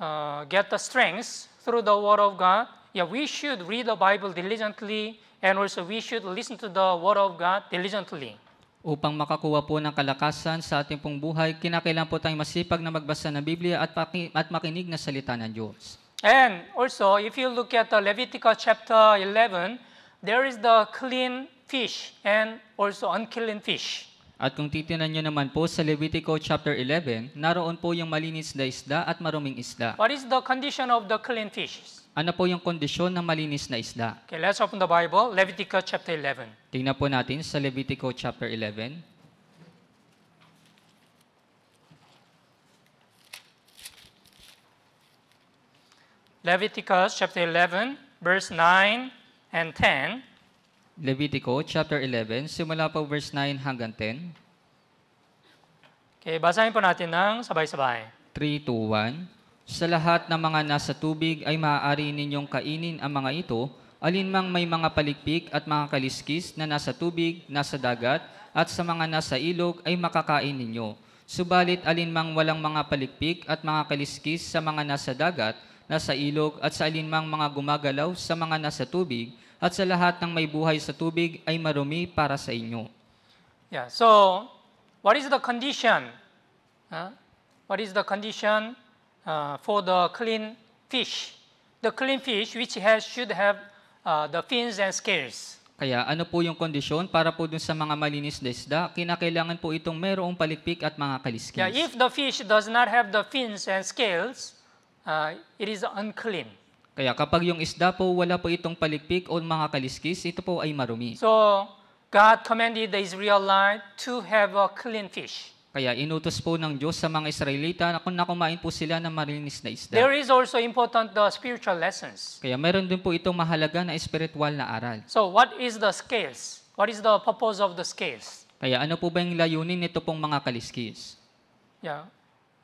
uh, get the strength through the Word of God, yeah, we should read the Bible diligently And also we should listen to the Word of God diligently. Upang makakuha po ng kalakasan sa ating pong buhay, kinakailangan po tayong masipag na magbasa ng Biblia at, paki- at makinig na salita ng Diyos. And also, if you look at the uh, Leviticus chapter 11, there is the clean fish and also unclean fish. At kung titingnan niyo naman po sa Levitico chapter 11, naroon po yung malinis na isda at maruming isda. What is the condition of the clean fish? Ano po yung kondisyon ng malinis na isda? Okay, let's open the Bible, Leviticus chapter 11. Tingnan po natin sa Levitico chapter 11. Leviticus chapter 11, verse 9 and 10. Levitico chapter 11, simula po verse 9 hanggang 10. Okay, basahin po natin ng sabay-sabay. 3, 2, 1. Sa lahat ng mga nasa tubig ay maaari ninyong kainin ang mga ito, alinmang may mga palikpik at mga kaliskis na nasa tubig, nasa dagat, at sa mga nasa ilog ay makakain ninyo. Subalit alinmang walang mga palikpik at mga kaliskis sa mga nasa dagat, nasa ilog, at sa alinmang mga gumagalaw sa mga nasa tubig, at sa lahat ng may buhay sa tubig ay marumi para sa inyo. Yeah, so what is the condition? Huh? What is the condition Uh, for the clean fish. The clean fish which has, should have uh, the fins and scales. Kaya ano po yung kondisyon para po dun sa mga malinis na isda? Kinakailangan po itong mayroong palikpik at mga kaliskis. Yeah, if the fish does not have the fins and scales, uh, it is unclean. Kaya kapag yung isda po wala po itong palikpik o mga kaliskis, ito po ay marumi. So, God commanded the Israelite to have a clean fish. Kaya inutos po ng Diyos sa mga Israelita na kung nakumain po sila ng marinis na isda. There is also important the uh, spiritual lessons. Kaya meron din po itong mahalaga na spiritual na aral. So what is the scales? What is the purpose of the scales? Kaya ano po ba yung layunin nito pong mga kaliskis? Yeah.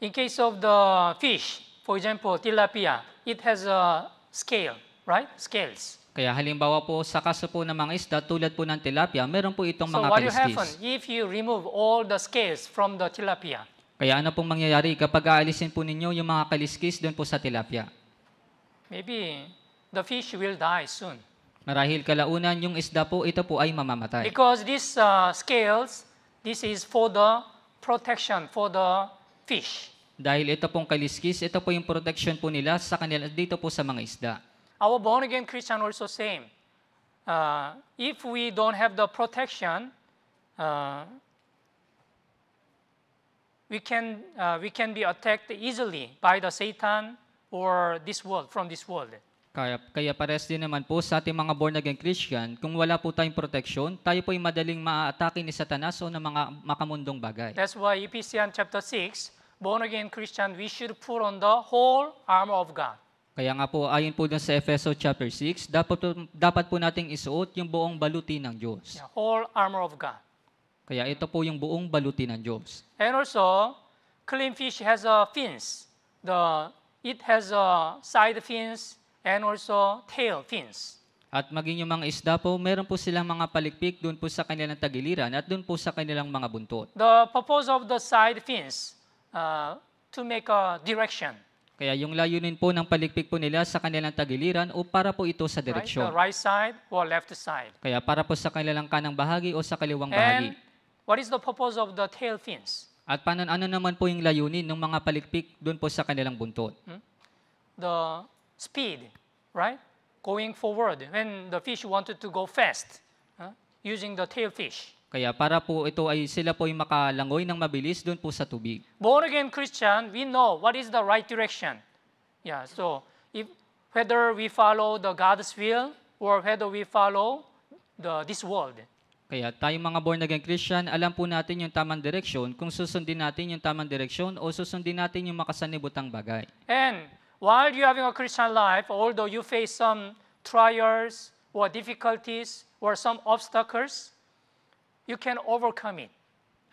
In case of the fish, for example, tilapia, it has a scale, right? Scales. Kaya halimbawa po sa kaso po ng mga isda tulad po ng tilapia, meron po itong so mga what will happen if you remove all the scales from the tilapia? Kaya ano pong mangyayari kapag aalisin po ninyo yung mga kaliskis doon po sa tilapia? Maybe the fish will die soon. Marahil kalaunan yung isda po, ito po ay mamamatay. Because these uh, scales, this is for the protection for the fish. Dahil ito pong kaliskis, ito po yung protection po nila sa kanila dito po sa mga isda. our born-again Christian also same. Uh, if we don't have the protection, uh, we can uh, we can be attacked easily by the Satan or this world from this world. Kaya, kaya pares din naman po sa ating mga born again Christian, kung wala po tayong protection, tayo po ay madaling maaatake ni Satanas o ng mga makamundong bagay. That's why Ephesians chapter 6, born again Christian, we should put on the whole armor of God. Kaya nga po, ayon po dun sa Efeso chapter 6, dapat po, dapat po nating isuot yung buong baluti ng Diyos. Yeah, all armor of God. Kaya ito po yung buong baluti ng Diyos. And also, clean fish has a fins. The it has a side fins and also tail fins. At maging yung mga isda po, meron po silang mga palikpik doon po sa kanilang tagiliran at doon po sa kanilang mga buntot. The purpose of the side fins uh, to make a direction. Kaya yung layunin po ng palikpik po nila sa kanilang tagiliran o para po ito sa direksyon. Right, the right side or left side. Kaya para po sa kanilang kanang bahagi o sa kaliwang bahagi. what is the purpose of the tail fins? At paano ano naman po yung layunin ng mga palikpik doon po sa kanilang buntot? Hmm? The speed, right? Going forward when the fish wanted to go fast, huh? using the tail fish. Kaya para po ito ay sila po ay makalangoy ng mabilis doon po sa tubig. Born again Christian, we know what is the right direction. Yeah, so if whether we follow the God's will or whether we follow the this world. Kaya tayong mga born again Christian, alam po natin yung tamang direksyon kung susundin natin yung tamang direksyon o susundin natin yung makasanibutang bagay. And while you having a Christian life, although you face some trials or difficulties or some obstacles, you can overcome it.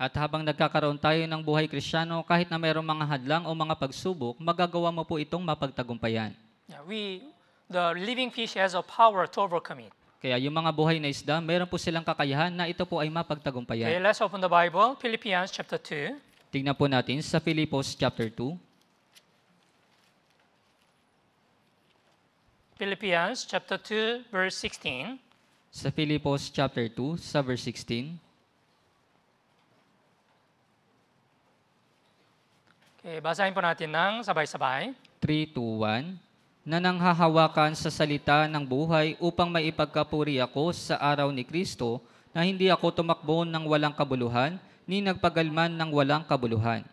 At habang nagkakaroon tayo ng buhay krisyano, kahit na mayroong mga hadlang o mga pagsubok, magagawa mo po itong mapagtagumpayan. Yeah, we, the living fish has a power to overcome it. Kaya yung mga buhay na isda, meron po silang kakayahan na ito po ay mapagtagumpayan. Okay, let's open the Bible, Philippians chapter 2. Tingnan po natin sa Philippos chapter 2. Philippians chapter 2 verse 16. Sa Filipos chapter 2, sa verse 16. Okay, basahin po natin ng sabay-sabay. 3, 2, 1 na nanghahawakan sa salita ng buhay upang maipagkapuri ako sa araw ni Kristo na hindi ako tumakbo ng walang kabuluhan ni nagpagalman ng walang kabuluhan.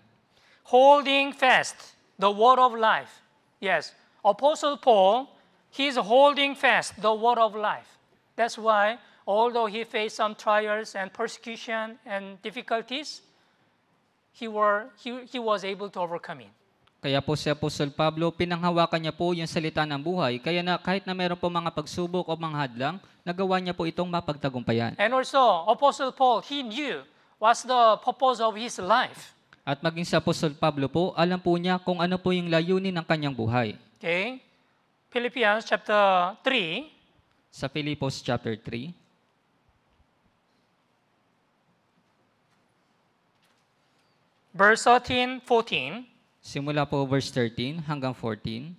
Holding fast the word of life. Yes, Apostle Paul, he's holding fast the word of life. That's why, although he faced some trials and persecution and difficulties, he, were, he, he was able to overcome it. Kaya po si Apostol Pablo, pinanghawakan niya po yung salita ng buhay. Kaya na kahit na meron po mga pagsubok o mga hadlang, nagawa niya po itong mapagtagumpayan. And also, Apostle Paul, he knew what's the purpose of his life. At maging si Apostol Pablo po, alam po niya kung ano po yung layunin ng kanyang buhay. Okay? Philippians chapter 3, sa Filipos chapter 3. Verse 13, 14. Simula po verse 13 hanggang 14.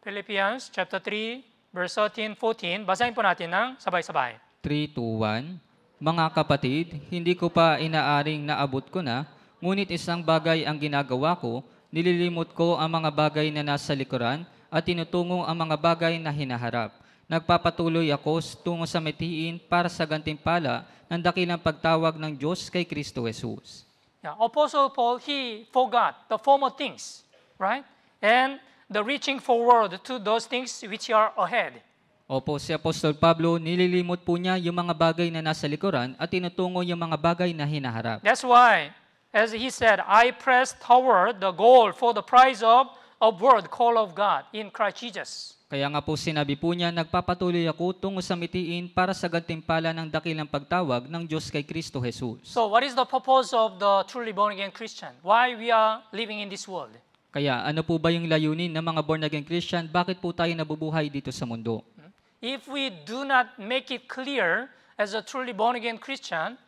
Philippians chapter 3, verse 13, 14. Basahin po natin ng sabay-sabay. 3 to 1. Mga kapatid, hindi ko pa inaaring naabot ko na, ngunit isang bagay ang ginagawa ko, nililimot ko ang mga bagay na nasa likuran, at tinutungo ang mga bagay na hinaharap. Nagpapatuloy ako tungo sa metiin para sa gantimpala ng dakilang pagtawag ng Diyos kay Kristo Jesus. Yeah, Apostle Paul, he forgot the former things, right? And the reaching forward to those things which are ahead. Opo, si Apostol Pablo, nililimot po niya yung mga bagay na nasa likuran at tinutungo yung mga bagay na hinaharap. That's why, as he said, I press toward the goal for the prize of of world call of God in Christ Jesus. Kaya nga po sinabi po niya, nagpapatuloy ako tungo sa mitiin para sa gantimpala ng dakilang pagtawag ng Diyos kay Kristo Jesus. So what is the purpose of the truly born again Christian? Why we are living in this world? Kaya ano po ba yung layunin ng mga born again Christian? Bakit po tayo nabubuhay dito sa mundo? Hmm? If we do not make it clear as a truly born again Christian,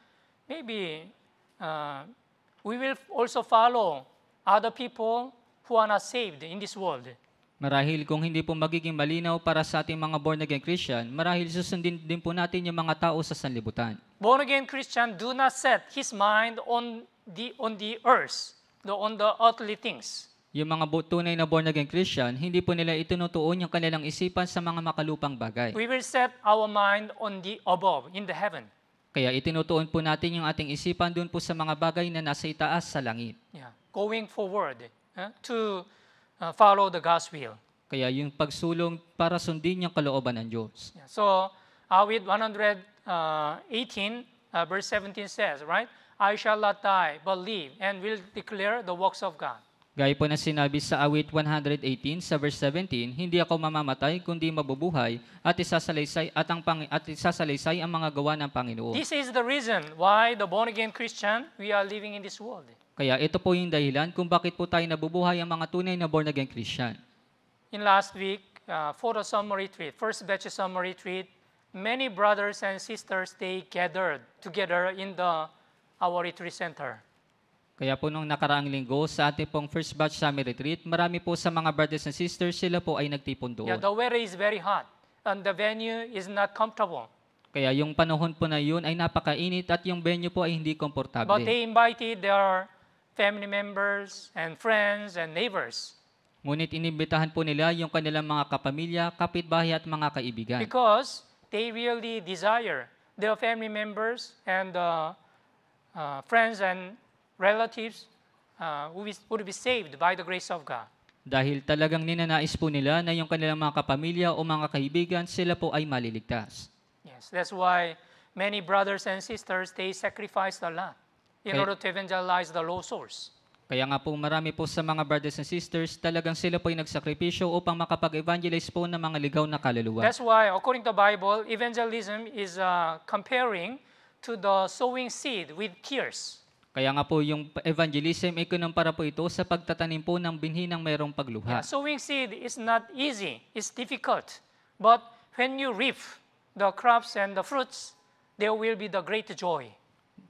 maybe uh, we will also follow other people who are not saved in this world. Marahil kung hindi po magiging malinaw para sa ating mga born-again Christian, marahil susundin din po natin yung mga tao sa sanlibutan. Born-again Christian do not set his mind on the, on the earth, on the earthly things. Yung mga tunay na born-again Christian, hindi po nila itinutuon yung kanilang isipan sa mga makalupang bagay. We will set our mind on the above, in the heaven. Kaya itinutuon po natin yung ating isipan doon po sa mga bagay na nasa itaas sa langit. Yeah. Going forward, Eh, to uh, follow the God's will. Kaya yung pagsulong para sundin yung kalooban ng Diyos. Yeah, so, awit uh, 118 uh, uh, verse 17 says, right? I shall not die, but live, and will declare the works of God. Gaya po na sinabi sa awit 118 sa verse 17, hindi ako mamamatay kundi mabubuhay at isasalaysay at ang pang, at isasalaysay ang mga gawa ng Panginoon. This is the reason why the born again Christian we are living in this world. Kaya ito po yung dahilan kung bakit po tayo nabubuhay ang mga tunay na born again Christian. In last week, uh, photo summary retreat, first batch of summer retreat, many brothers and sisters they gathered together in the our retreat center. Kaya po nung nakaraang linggo sa ating pong first batch summer retreat, marami po sa mga brothers and sisters, sila po ay nagtipon doon. Yeah, the weather is very hot and the venue is not comfortable. Kaya yung panahon po na yun ay napakainit at yung venue po ay hindi komportable. But they invited their family members and friends and neighbors. Ngunit inibitahan po nila yung kanilang mga kapamilya, kapitbahay at mga kaibigan. Because they really desire their family members and uh, uh, friends and relatives uh, would be saved by the grace of God. Dahil talagang ninanais po nila na yung kanilang mga kapamilya o mga kaibigan, sila po ay maliligtas. Yes, that's why many brothers and sisters, they sacrifice a lot in kaya, order to evangelize the low source. Kaya nga po marami po sa mga brothers and sisters, talagang sila po ay nagsakripisyo upang makapag-evangelize po ng mga ligaw na kaluluwa. That's why, according to Bible, evangelism is uh, comparing to the sowing seed with tears. Kaya nga po yung evangelism, ay ikunang para po ito sa pagtatanim po ng binhi ng mayroong pagluha. Yeah, sowing seed is not easy, it's difficult. But when you reap the crops and the fruits, there will be the great joy.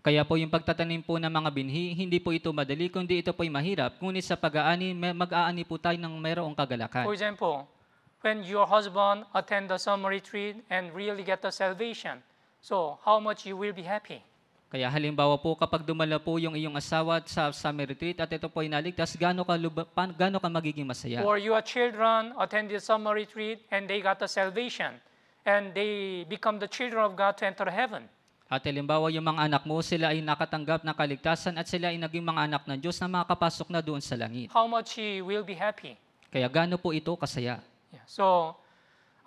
Kaya po yung pagtatanim po ng mga binhi, hindi po ito madali, kundi ito po'y mahirap. Ngunit sa pag-aani, mag-aani po tayo ng mayroong kagalakan. For example, when your husband attend the summer retreat and really get the salvation, so how much you will be happy? Kaya halimbawa po kapag dumala po yung iyong asawa sa summer retreat at ito po ay naligtas, gaano ka, luba, gaano ka magiging masaya? Or your children attended summer retreat and they got the salvation and they become the children of God to enter heaven. At halimbawa, yung mga anak mo, sila ay nakatanggap ng kaligtasan at sila ay naging mga anak ng Diyos na makapasok na doon sa langit. How much he will be happy? Kaya gaano po ito kasaya? Yeah. So,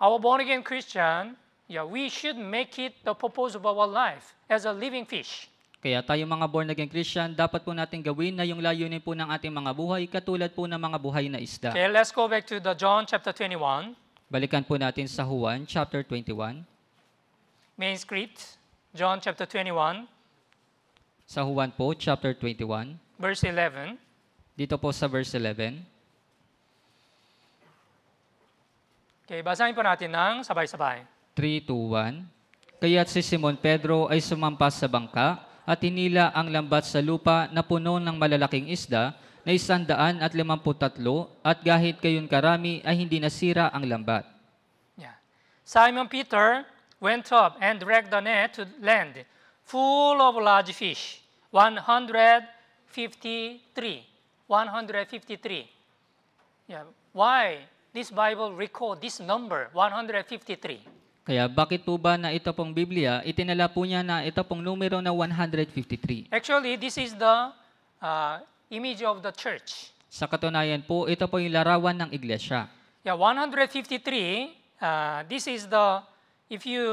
our born-again Christian Yeah, we should make it the purpose of our life as a living fish. Kaya tayo mga born again Christian, dapat po natin gawin na yung layunin po ng ating mga buhay katulad po ng mga buhay na isda. Okay, let's go back to the John chapter 21. Balikan po natin sa Juan chapter 21. Main script, John chapter 21. Sa Juan po, chapter 21. Verse 11. Dito po sa verse 11. Okay, basahin po natin ng sabay-sabay. 3.2.1 Kaya't si Simon Pedro ay sumampas sa bangka at hinila ang lambat sa lupa na puno ng malalaking isda na isandaan at limamput-tatlo at gahit kayon karami ay hindi nasira ang lambat. Yeah. Simon Peter went up and dragged the net to land full of large fish, 153. 153. Yeah. Why this Bible record this number, 153? Kaya bakit po ba na ito pong Biblia, itinala po niya na ito pong numero na 153? Actually, this is the uh, image of the church. Sa katunayan po, ito po yung larawan ng iglesia. Yeah, 153, uh, this is the, if you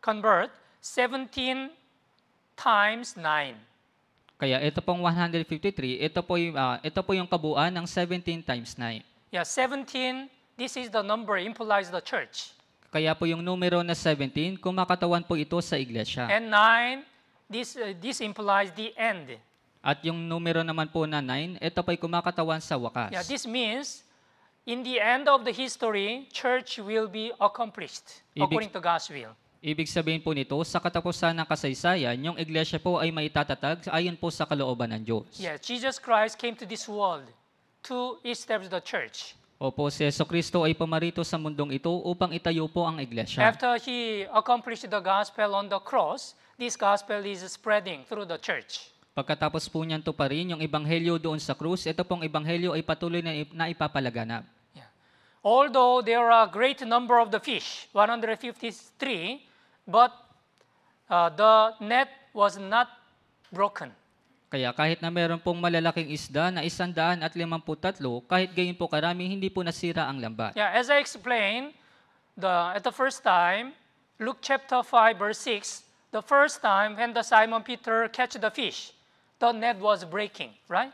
convert, 17 times 9. Kaya ito pong 153, ito po yung, uh, ito po yung kabuuan ng 17 times 9. Yeah, 17, this is the number implies the church. Kaya po yung numero na 17, kumakatawan po ito sa iglesia. And 9, this, uh, this implies the end. At yung numero naman po na 9, ito po'y kumakatawan sa wakas. Yeah, this means in the end of the history, church will be accomplished ibig, according to God's will. Ibig sabihin po nito, sa katapusan ng kasaysayan, yung iglesia po ay maitatatag ayon po sa kalooban ng Diyos. Yeah, Jesus Christ came to this world to establish the church. Opo, si Yeso Kristo ay pumarito sa mundong ito upang itayo po ang iglesia. After he accomplished the gospel on the cross, this gospel is spreading through the church. Pagkatapos po niyan to pa rin yung ebanghelyo doon sa krus, ito pong ebanghelyo ay patuloy na, na ipapalaganap. Yeah. Although there are a great number of the fish, 153, but uh, the net was not broken. Kaya kahit na meron pong malalaking isda na 153, kahit gayon po karami, hindi po nasira ang lambat. Yeah, as I explained, the, at the first time, Luke chapter 5 verse 6, the first time when the Simon Peter catch the fish, the net was breaking, right?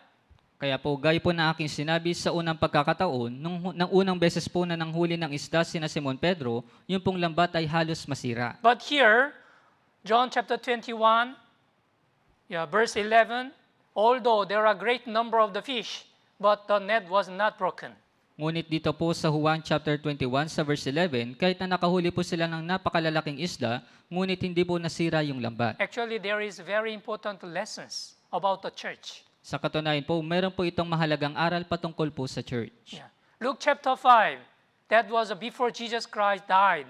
Kaya po, gaya po na aking sinabi sa unang pagkakataon, nung, nang unang beses po na nanghuli ng isda si Simon Pedro, yung pong lambat ay halos masira. But here, John chapter 21, Yeah, verse 11, although there are great number of the fish, but the net was not broken. Ngunit dito po sa Juan chapter 21 sa verse 11, kahit na nakahuli po sila ng napakalalaking isda, ngunit hindi po nasira yung lambat. Actually, there is very important lessons about the church. Sa katunayan po, meron po itong mahalagang aral patungkol po sa church. Yeah. Luke chapter 5, that was before Jesus Christ died,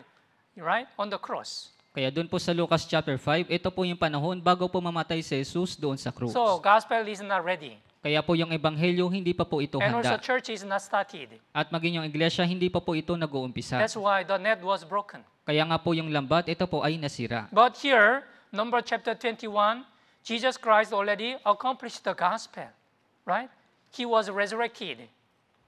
right, on the cross. Kaya doon po sa Lucas chapter 5, ito po yung panahon bago po mamatay si Jesus doon sa cross. So, gospel is not ready. Kaya po yung ebanghelyo hindi pa po ito And handa. And also church is not started. At maging yung iglesia hindi pa po ito nag-uumpisa. That's why the net was broken. Kaya nga po yung lambat ito po ay nasira. But here, number chapter 21, Jesus Christ already accomplished the gospel, right? He was resurrected.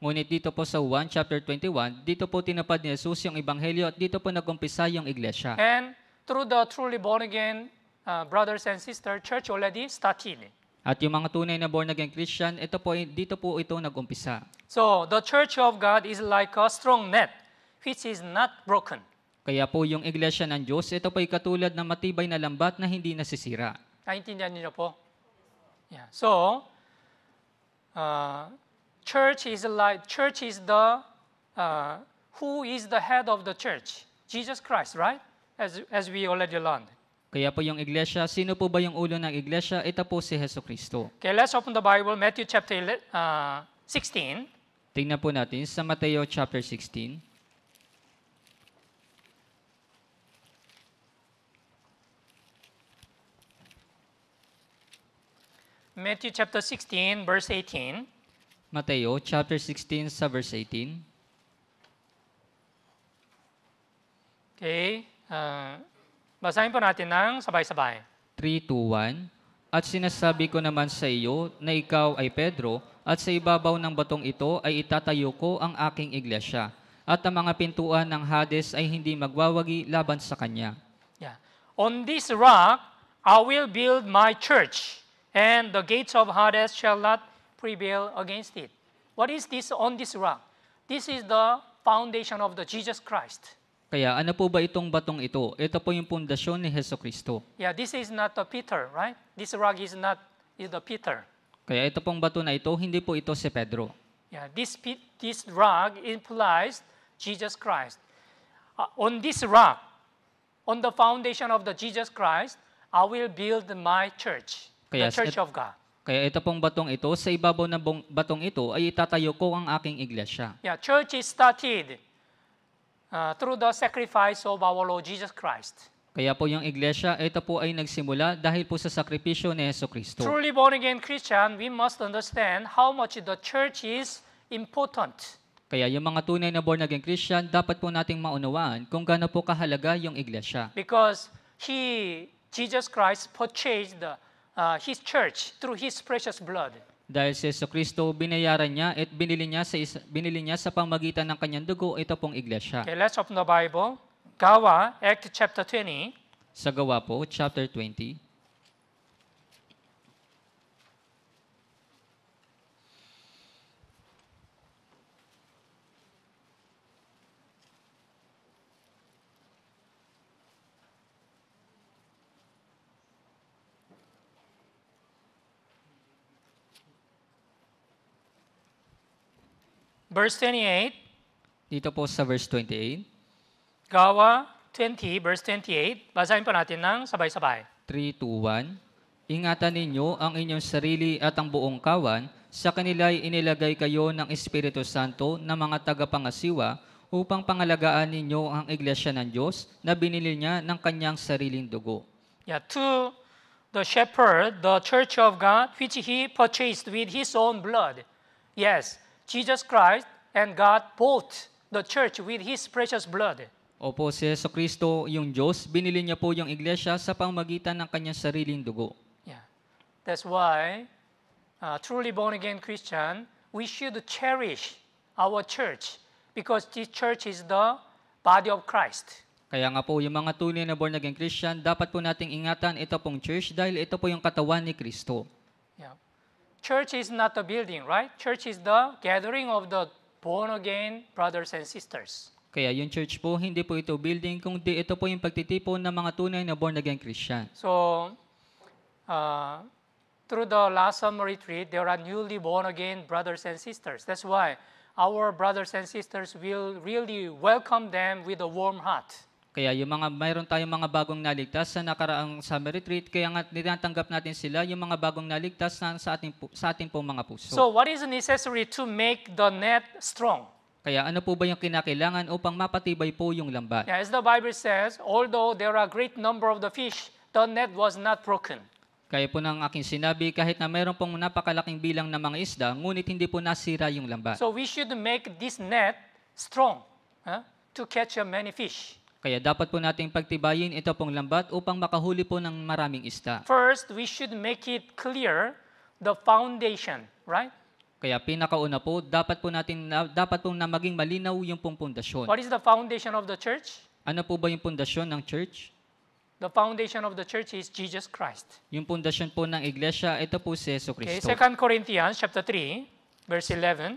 Ngunit dito po sa 1 chapter 21, dito po tinapad ni Jesus yung ebanghelyo at dito po nag nagumpisa yung iglesia. And through the truly born again uh, brothers and sisters, church already started. At yung mga tunay na born again Christian, ito po dito po ito nagumpisa. So, the church of God is like a strong net which is not broken. Kaya po yung iglesia ng Diyos, ito po ay katulad ng matibay na lambat na hindi nasisira. Naintindihan niyo po? Yeah. So, uh, church is like church is the uh, who is the head of the church? Jesus Christ, right? as, as we already learned. Kaya po yung iglesia, sino po ba yung ulo ng iglesia? Ito po si Heso Kristo. Okay, let's open the Bible, Matthew chapter uh, 16. Tingnan po natin sa Mateo chapter 16. Matthew chapter 16 verse 18. Mateo chapter 16 sa verse 18. Okay. Uh, basahin po natin ng sabay-sabay. 3 to 1. At sinasabi ko naman sa iyo na ikaw ay Pedro, at sa ibabaw ng batong ito ay itatayo ko ang aking iglesia, at ang mga pintuan ng Hades ay hindi magwawagi laban sa kanya. Yeah. On this rock, I will build my church, and the gates of Hades shall not prevail against it. What is this on this rock? This is the foundation of the Jesus Christ. Kaya ano po ba itong batong ito? Ito po yung pundasyon ni Heso Kristo. Yeah, this is not a Peter, right? This rock is not is the Peter. Kaya ito pong bato na ito, hindi po ito si Pedro. Yeah, this this rock implies Jesus Christ. Uh, on this rock, on the foundation of the Jesus Christ, I will build my church, kaya, the church it, of God. Kaya ito pong batong ito, sa ibabaw ng batong ito ay itatayo ko ang aking iglesia. Yeah, church is started Uh, through the sacrifice of our Lord Jesus Christ. Kaya po yung iglesia, ito po ay nagsimula dahil po sa sakripisyo ni Yeso Kristo. Truly born again Christian, we must understand how much the church is important. Kaya yung mga tunay na born again Christian, dapat po nating maunawaan kung gaano po kahalaga yung iglesia. Because he Jesus Christ purchased uh, his church through his precious blood. Dahil si Yeso Kristo binayaran niya at binili niya sa isa, binili niya sa pamagitan ng kanyang dugo ito pong iglesia. Okay, let's open the Bible. Gawa, Act chapter 20. Sa Gawa po, chapter 20. verse 28. Dito po sa verse 28. Gawa 20, verse 28. Basahin po natin ng sabay-sabay. 3, 2, 1. Ingatan ninyo ang inyong sarili at ang buong kawan. Sa kanila'y inilagay kayo ng Espiritu Santo na mga tagapangasiwa upang pangalagaan ninyo ang iglesia ng Diyos na binili niya ng kanyang sariling dugo. Yeah, to the shepherd, the church of God, which he purchased with his own blood. Yes, Jesus Christ and God bought the church with His precious blood. Opo, si Yeso Kristo, yung Diyos, binili niya po yung iglesia sa pamagitan ng kanyang sariling dugo. Yeah. That's why, uh, truly born-again Christian, we should cherish our church because this church is the body of Christ. Kaya nga po, yung mga tunay na born-again Christian, dapat po nating ingatan ito pong church dahil ito po yung katawan ni Kristo church is not a building, right? Church is the gathering of the born again brothers and sisters. Kaya yung church po, hindi po ito building, kundi ito po yung pagtitipon ng mga tunay na born again Christian. So, uh, through the last summer retreat, there are newly born again brothers and sisters. That's why our brothers and sisters will really welcome them with a warm heart. Kaya yung mga mayroon tayong mga bagong naligtas sa nakaraang summer retreat, kaya nga tinatanggap natin sila yung mga bagong naligtas na sa ating sa ating pong mga puso. So what is necessary to make the net strong? Kaya ano po ba yung kinakailangan upang mapatibay po yung lambat? Yeah, as the Bible says, although there are great number of the fish, the net was not broken. Kaya po ng aking sinabi, kahit na mayroon pong napakalaking bilang ng mga isda, ngunit hindi po nasira yung lambat. So we should make this net strong huh, to catch many fish. Kaya dapat po nating pagtibayin ito pong lambat upang makahuli po ng maraming isda. First, we should make it clear the foundation, right? Kaya pinakauna po, dapat po natin dapat pong na maging malinaw yung pong pundasyon. What is the foundation of the church? Ano po ba yung pundasyon ng church? The foundation of the church is Jesus Christ. Yung pundasyon po ng iglesia, ito po si Yesu Kristo. Okay, 2 Corinthians chapter 3, verse 11.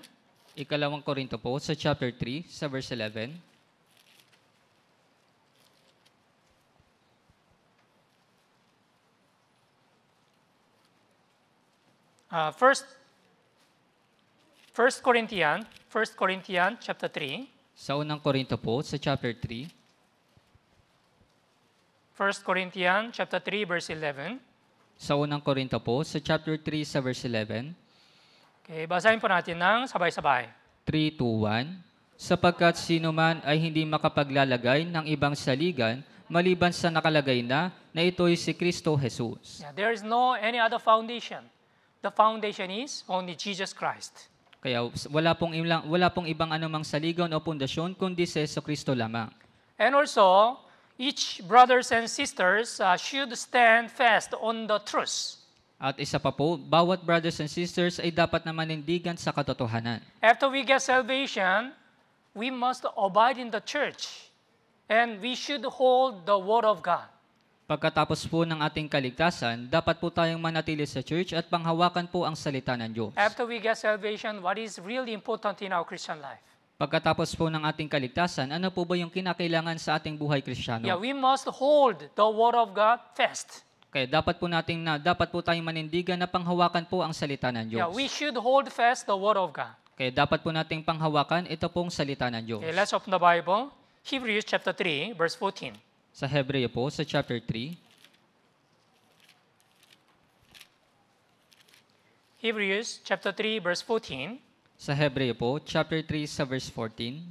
Ikalawang Korinto po sa chapter 3 sa verse 11. Uh, first, First Corinthians, First Corinthians chapter 3. Sa unang Korinto po, sa chapter 3. First Corinthians chapter 3 verse 11. Sa unang Korinto po, sa chapter 3 sa verse 11. Okay, basahin po natin ng sabay-sabay. 3 to 1. Sapagkat sino man ay hindi makapaglalagay ng ibang saligan maliban sa nakalagay na na ito'y si Kristo Jesus. Yeah, there is no any other foundation the foundation is only Jesus Christ. Kaya wala pong, ilang, wala pong ibang anumang saligon o pundasyon kundi si Yeso Kristo lamang. And also, each brothers and sisters uh, should stand fast on the truth. At isa pa po, bawat brothers and sisters ay dapat na manindigan sa katotohanan. After we get salvation, we must abide in the church and we should hold the word of God. Pagkatapos po ng ating kaligtasan, dapat po tayong manatili sa church at panghawakan po ang salita ng Diyos. After we get salvation, what is really important in our Christian life? Pagkatapos po ng ating kaligtasan, ano po ba yung kinakailangan sa ating buhay Kristiyano? Yeah, we must hold the word of God fast. Kaya dapat po nating na dapat po tayong manindigan na panghawakan po ang salita ng Diyos. Yeah, we should hold fast the word of God. Kaya dapat po nating panghawakan ito pong salita ng Diyos. Okay, let's open the Bible. Hebrews chapter 3 verse 14. Sa Hebreo po, sa chapter 3. Hebrews chapter 3 verse 14. Sa Hebreo po, chapter 3 sa verse 14.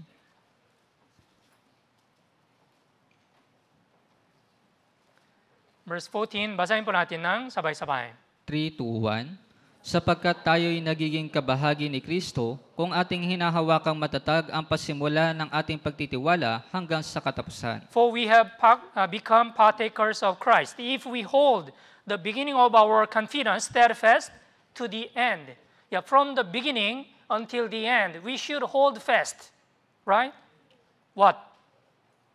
Verse 14, basahin po natin ng sabay-sabay. 3 to 1 sapagkat tayo'y nagiging kabahagi ni Kristo kung ating hinahawakang matatag ang pasimula ng ating pagtitiwala hanggang sa katapusan. For we have uh, become partakers of Christ if we hold the beginning of our confidence steadfast to the end. Yeah, from the beginning until the end, we should hold fast, right? What?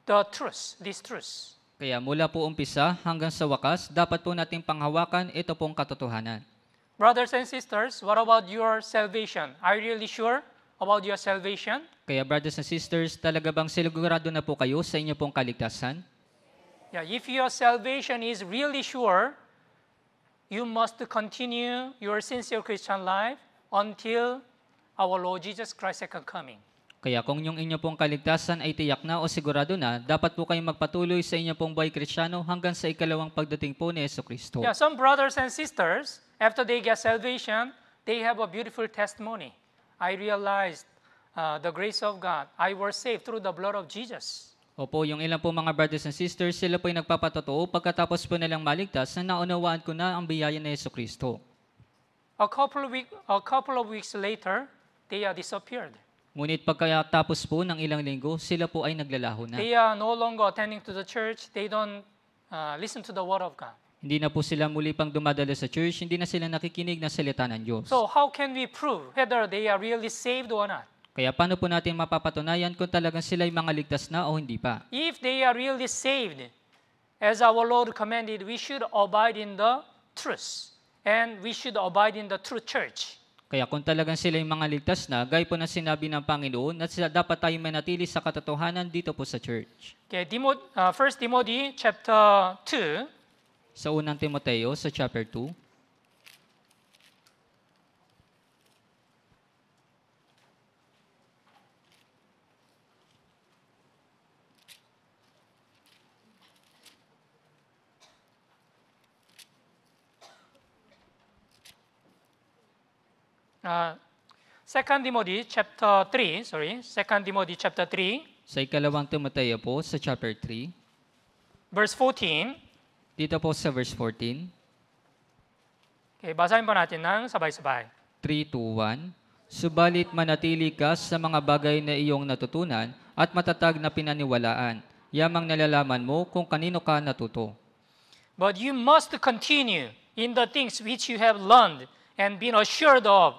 The truth, this truth. Kaya mula po umpisa hanggang sa wakas, dapat po nating panghawakan ito pong katotohanan. Brothers and sisters, what about your salvation? Are you really sure about your salvation? Kaya brothers and sisters, talaga bang sigurado na po kayo sa inyo pong kaligtasan? Yeah, if your salvation is really sure, you must continue your sincere Christian life until our Lord Jesus Christ's second coming. Kaya kung yung inyo pong kaligtasan ay tiyak na o sigurado na, dapat po kayong magpatuloy sa inyo pong buhay kristyano hanggang sa ikalawang pagdating po ni Yeso Kristo. Yeah, some brothers and sisters, After they get salvation, they have a beautiful testimony. I realized uh, the grace of God. I was saved through the blood of Jesus. Opo, yung ilan po mga brothers and sisters, sila po ay nagpapatotoo pagkatapos po nilang maligtas na naunawaan ko na ang biyaya ni Yeso Kristo. A couple, of week, a couple of weeks later, they are disappeared. Ngunit pagkatapos po ng ilang linggo, sila po ay naglalaho na. They are no longer attending to the church. They don't uh, listen to the word of God. Hindi na po sila muli pang dumadalo sa church, hindi na sila nakikinig ng salita ng Diyos. So how can we prove whether they are really saved or not? Kaya paano po natin mapapatunayan kung talagang sila ay mga ligtas na o hindi pa? If they are really saved, as our Lord commanded, we should abide in the truth. And we should abide in the true church. Kaya kung talagang sila ay mga ligtas na, gaya po na sinabi ng Panginoon, na sila dapat tayo manatili sa katotohanan dito po sa church. Okay, Demo, uh, 1 Timothy chapter 2, sa unang Timoteo sa chapter 2. Uh, Second Timothy chapter 3, sorry, Second Timothy chapter 3. Sa ikalawang Timoteo po sa chapter 3. Verse 14. Dito po sa verse 14. Okay, basahin po natin ng sabay-sabay. 3 to 1. Subalit manatili ka sa mga bagay na iyong natutunan at matatag na pinaniwalaan. Yamang nalalaman mo kung kanino ka natuto. But you must continue in the things which you have learned and been assured of,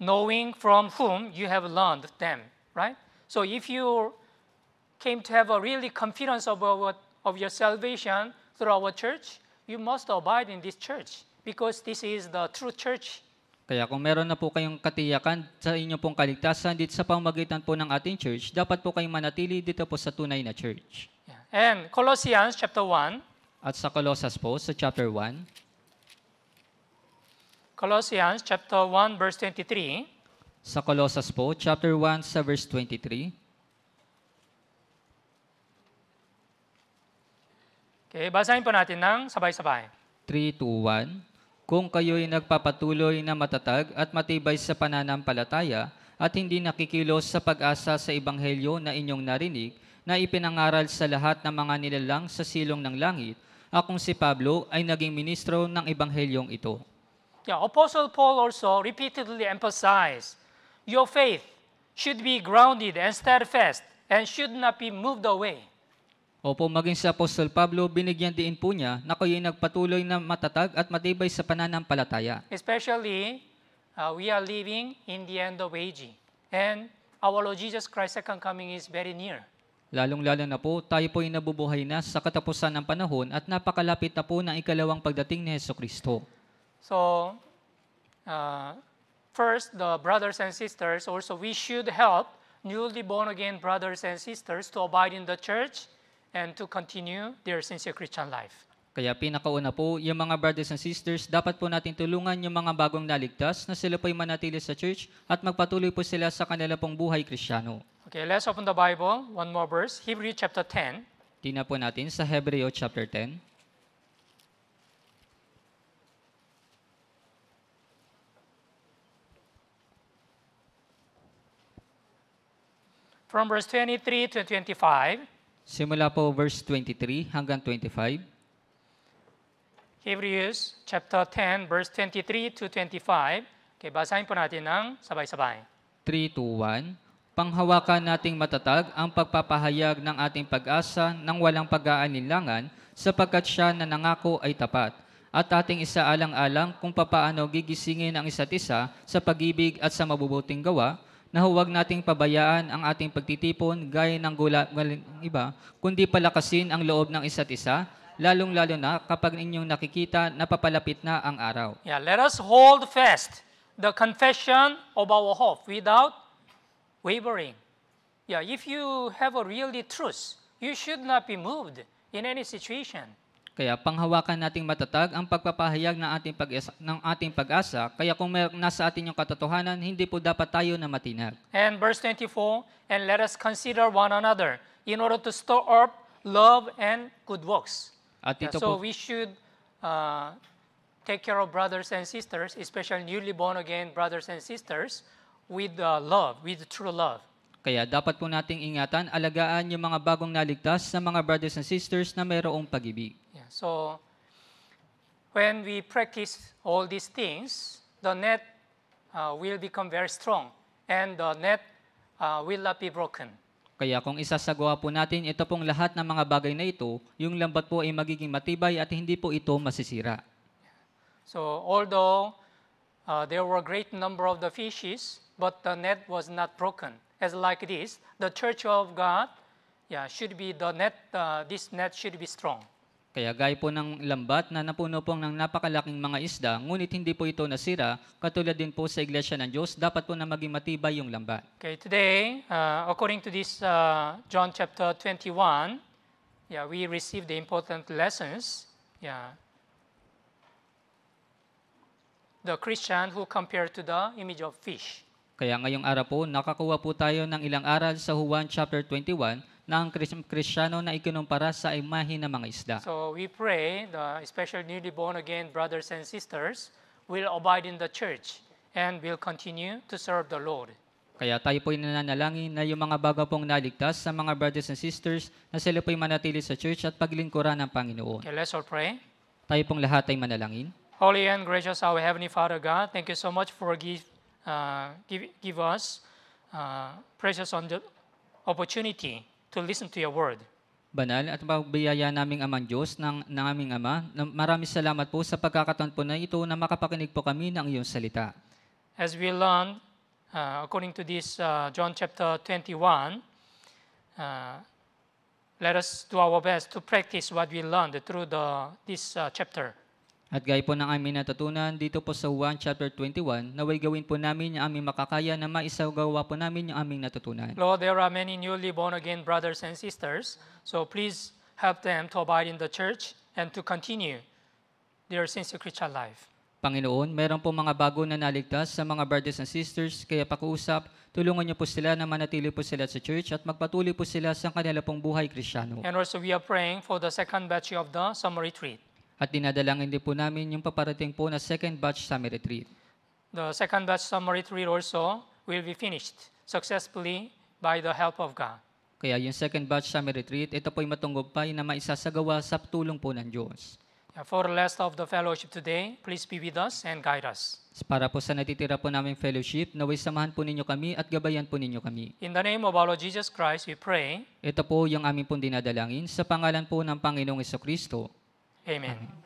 knowing from whom you have learned them. Right? So if you came to have a really confidence about of your salvation, through our church, you must abide in this church because this is the true church. Kaya kung meron na po kayong katiyakan sa inyo pong kaligtasan dito sa pamagitan po ng ating church, dapat po kayong manatili dito po sa tunay na church. And Colossians chapter 1. At sa Colossus po, sa chapter 1. Colossians chapter 1 verse 23. Sa Colossus po, chapter 1 sa verse 23. Okay, basahin po natin ng sabay-sabay. 3, 2, 1. Kung kayo'y nagpapatuloy na matatag at matibay sa pananampalataya at hindi nakikilos sa pag-asa sa ebanghelyo na inyong narinig, na ipinangaral sa lahat ng mga nilalang sa silong ng langit, akong si Pablo ay naging ministro ng ebanghelyong ito. Yeah, Apostle Paul also repeatedly emphasized, your faith should be grounded and steadfast and should not be moved away. Opo, maging si Apostol Pablo, binigyan din po niya na kayo'y nagpatuloy na matatag at matibay sa pananampalataya. Especially, uh, we are living in the end of age. And our Lord Jesus Christ's second coming is very near. Lalong-lalo na po, tayo po ay nabubuhay na sa katapusan ng panahon at napakalapit na po ng ikalawang pagdating ni Heso Kristo. So, uh, first, the brothers and sisters, also we should help newly born again brothers and sisters to abide in the church and to continue their sincere Christian life. Kaya pinakauna po, yung mga brothers and sisters, dapat po natin tulungan yung mga bagong naligtas na sila po'y manatili sa church at magpatuloy po sila sa kanila pong buhay kristyano. Okay, let's open the Bible. One more verse, Hebrew chapter 10. Tingnan po natin sa Hebreo chapter 10. From verse 23 to 25, Simula po verse 23 hanggang 25. Hebrews chapter 10 verse 23 to 25. Okay, basahin po natin ng sabay-sabay. 3 to 1. Panghawakan nating matatag ang pagpapahayag ng ating pag-asa ng walang pag-aanilangan sapagkat siya na nangako ay tapat at ating isaalang-alang kung papaano gigisingin ang isa't isa sa pag-ibig at sa mabubuting gawa na huwag nating pabayaan ang ating pagtitipon gaya ng gula, galing iba, kundi palakasin ang loob ng isa't isa, lalong-lalo na kapag inyong nakikita na papalapit na ang araw. Yeah, let us hold fast the confession of our hope without wavering. Yeah, if you have a really truth, you should not be moved in any situation. Kaya panghawakan nating matatag ang pagpapahayag ng ating, pag ng ating pag-asa. Kaya kung may, nasa atin yung katotohanan, hindi po dapat tayo na matinag. And verse 24, And let us consider one another in order to store up love and good works. At ito so po, we should uh, take care of brothers and sisters, especially newly born again brothers and sisters, with uh, love, with true love. Kaya dapat po nating ingatan, alagaan yung mga bagong naligtas na mga brothers and sisters na mayroong pag-ibig. So when we practice all these things, the net uh, will become very strong and the net uh, will not be broken. Kaya kung isasagawa po natin ito pong lahat ng mga bagay na ito, yung lambat po ay magiging matibay at hindi po ito masisira. So although uh, there were a great number of the fishes, but the net was not broken. As like this, the church of God yeah, should be the net, uh, this net should be strong. Kaya gaya po ng lambat na napuno po ng napakalaking mga isda, ngunit hindi po ito nasira, katulad din po sa Iglesia ng Diyos, dapat po na maging matibay yung lambat. Okay, today, uh, according to this uh, John chapter 21, yeah, we receive the important lessons. Yeah. The Christian who compared to the image of fish. Kaya ngayong araw po, nakakuha po tayo ng ilang aral sa Juan chapter 21 ng Krisyano na ikinumpara sa imahe ng mga isda. So we pray, the especially newly born again brothers and sisters will abide in the church and will continue to serve the Lord. Kaya tayo po'y nananalangin na yung mga bago pong naligtas sa mga brothers and sisters na sila po'y manatili sa church at paglingkuran ng Panginoon. Okay, let's all pray. Tayo pong lahat ay manalangin. Holy and gracious our Heavenly Father God, thank you so much for give, uh, give, give us uh, precious on the opportunity to listen to your word. Banal at pagbiyaya naming Amang Diyos ng, naming Ama, maraming salamat po sa pagkakataon po na ito na makapakinig po kami ng iyong salita. As we learn, uh, according to this uh, John chapter 21, uh, let us do our best to practice what we learned through the, this uh, chapter. At gaya po ng aming natutunan dito po sa 1 chapter 21, naway gawin po namin yung aming makakaya na maisagawa po namin yung aming natutunan. Lord, there are many newly born again brothers and sisters, so please help them to abide in the church and to continue their sincere Christian life. Panginoon, meron po mga bago na naligtas sa mga brothers and sisters, kaya pakuusap, tulungan niyo po sila na manatili po sila sa church at magpatuloy po sila sa kanila pong buhay krisyano. And also we are praying for the second batch of the summer retreat. At dinadalangin din po namin yung paparating po na second batch summer retreat. The second batch summer retreat also will be finished successfully by the help of God. Kaya yung second batch summer retreat, ito po po'y matunggumpay na maisasagawa sa tulong po ng Diyos. For the rest of the fellowship today, please be with us and guide us. Para po sa natitira po naming fellowship, naway samahan po ninyo kami at gabayan po ninyo kami. In the name of our Lord Jesus Christ, we pray. Ito po yung aming pong dinadalangin sa pangalan po ng Panginoong Kristo. Amen. Amen.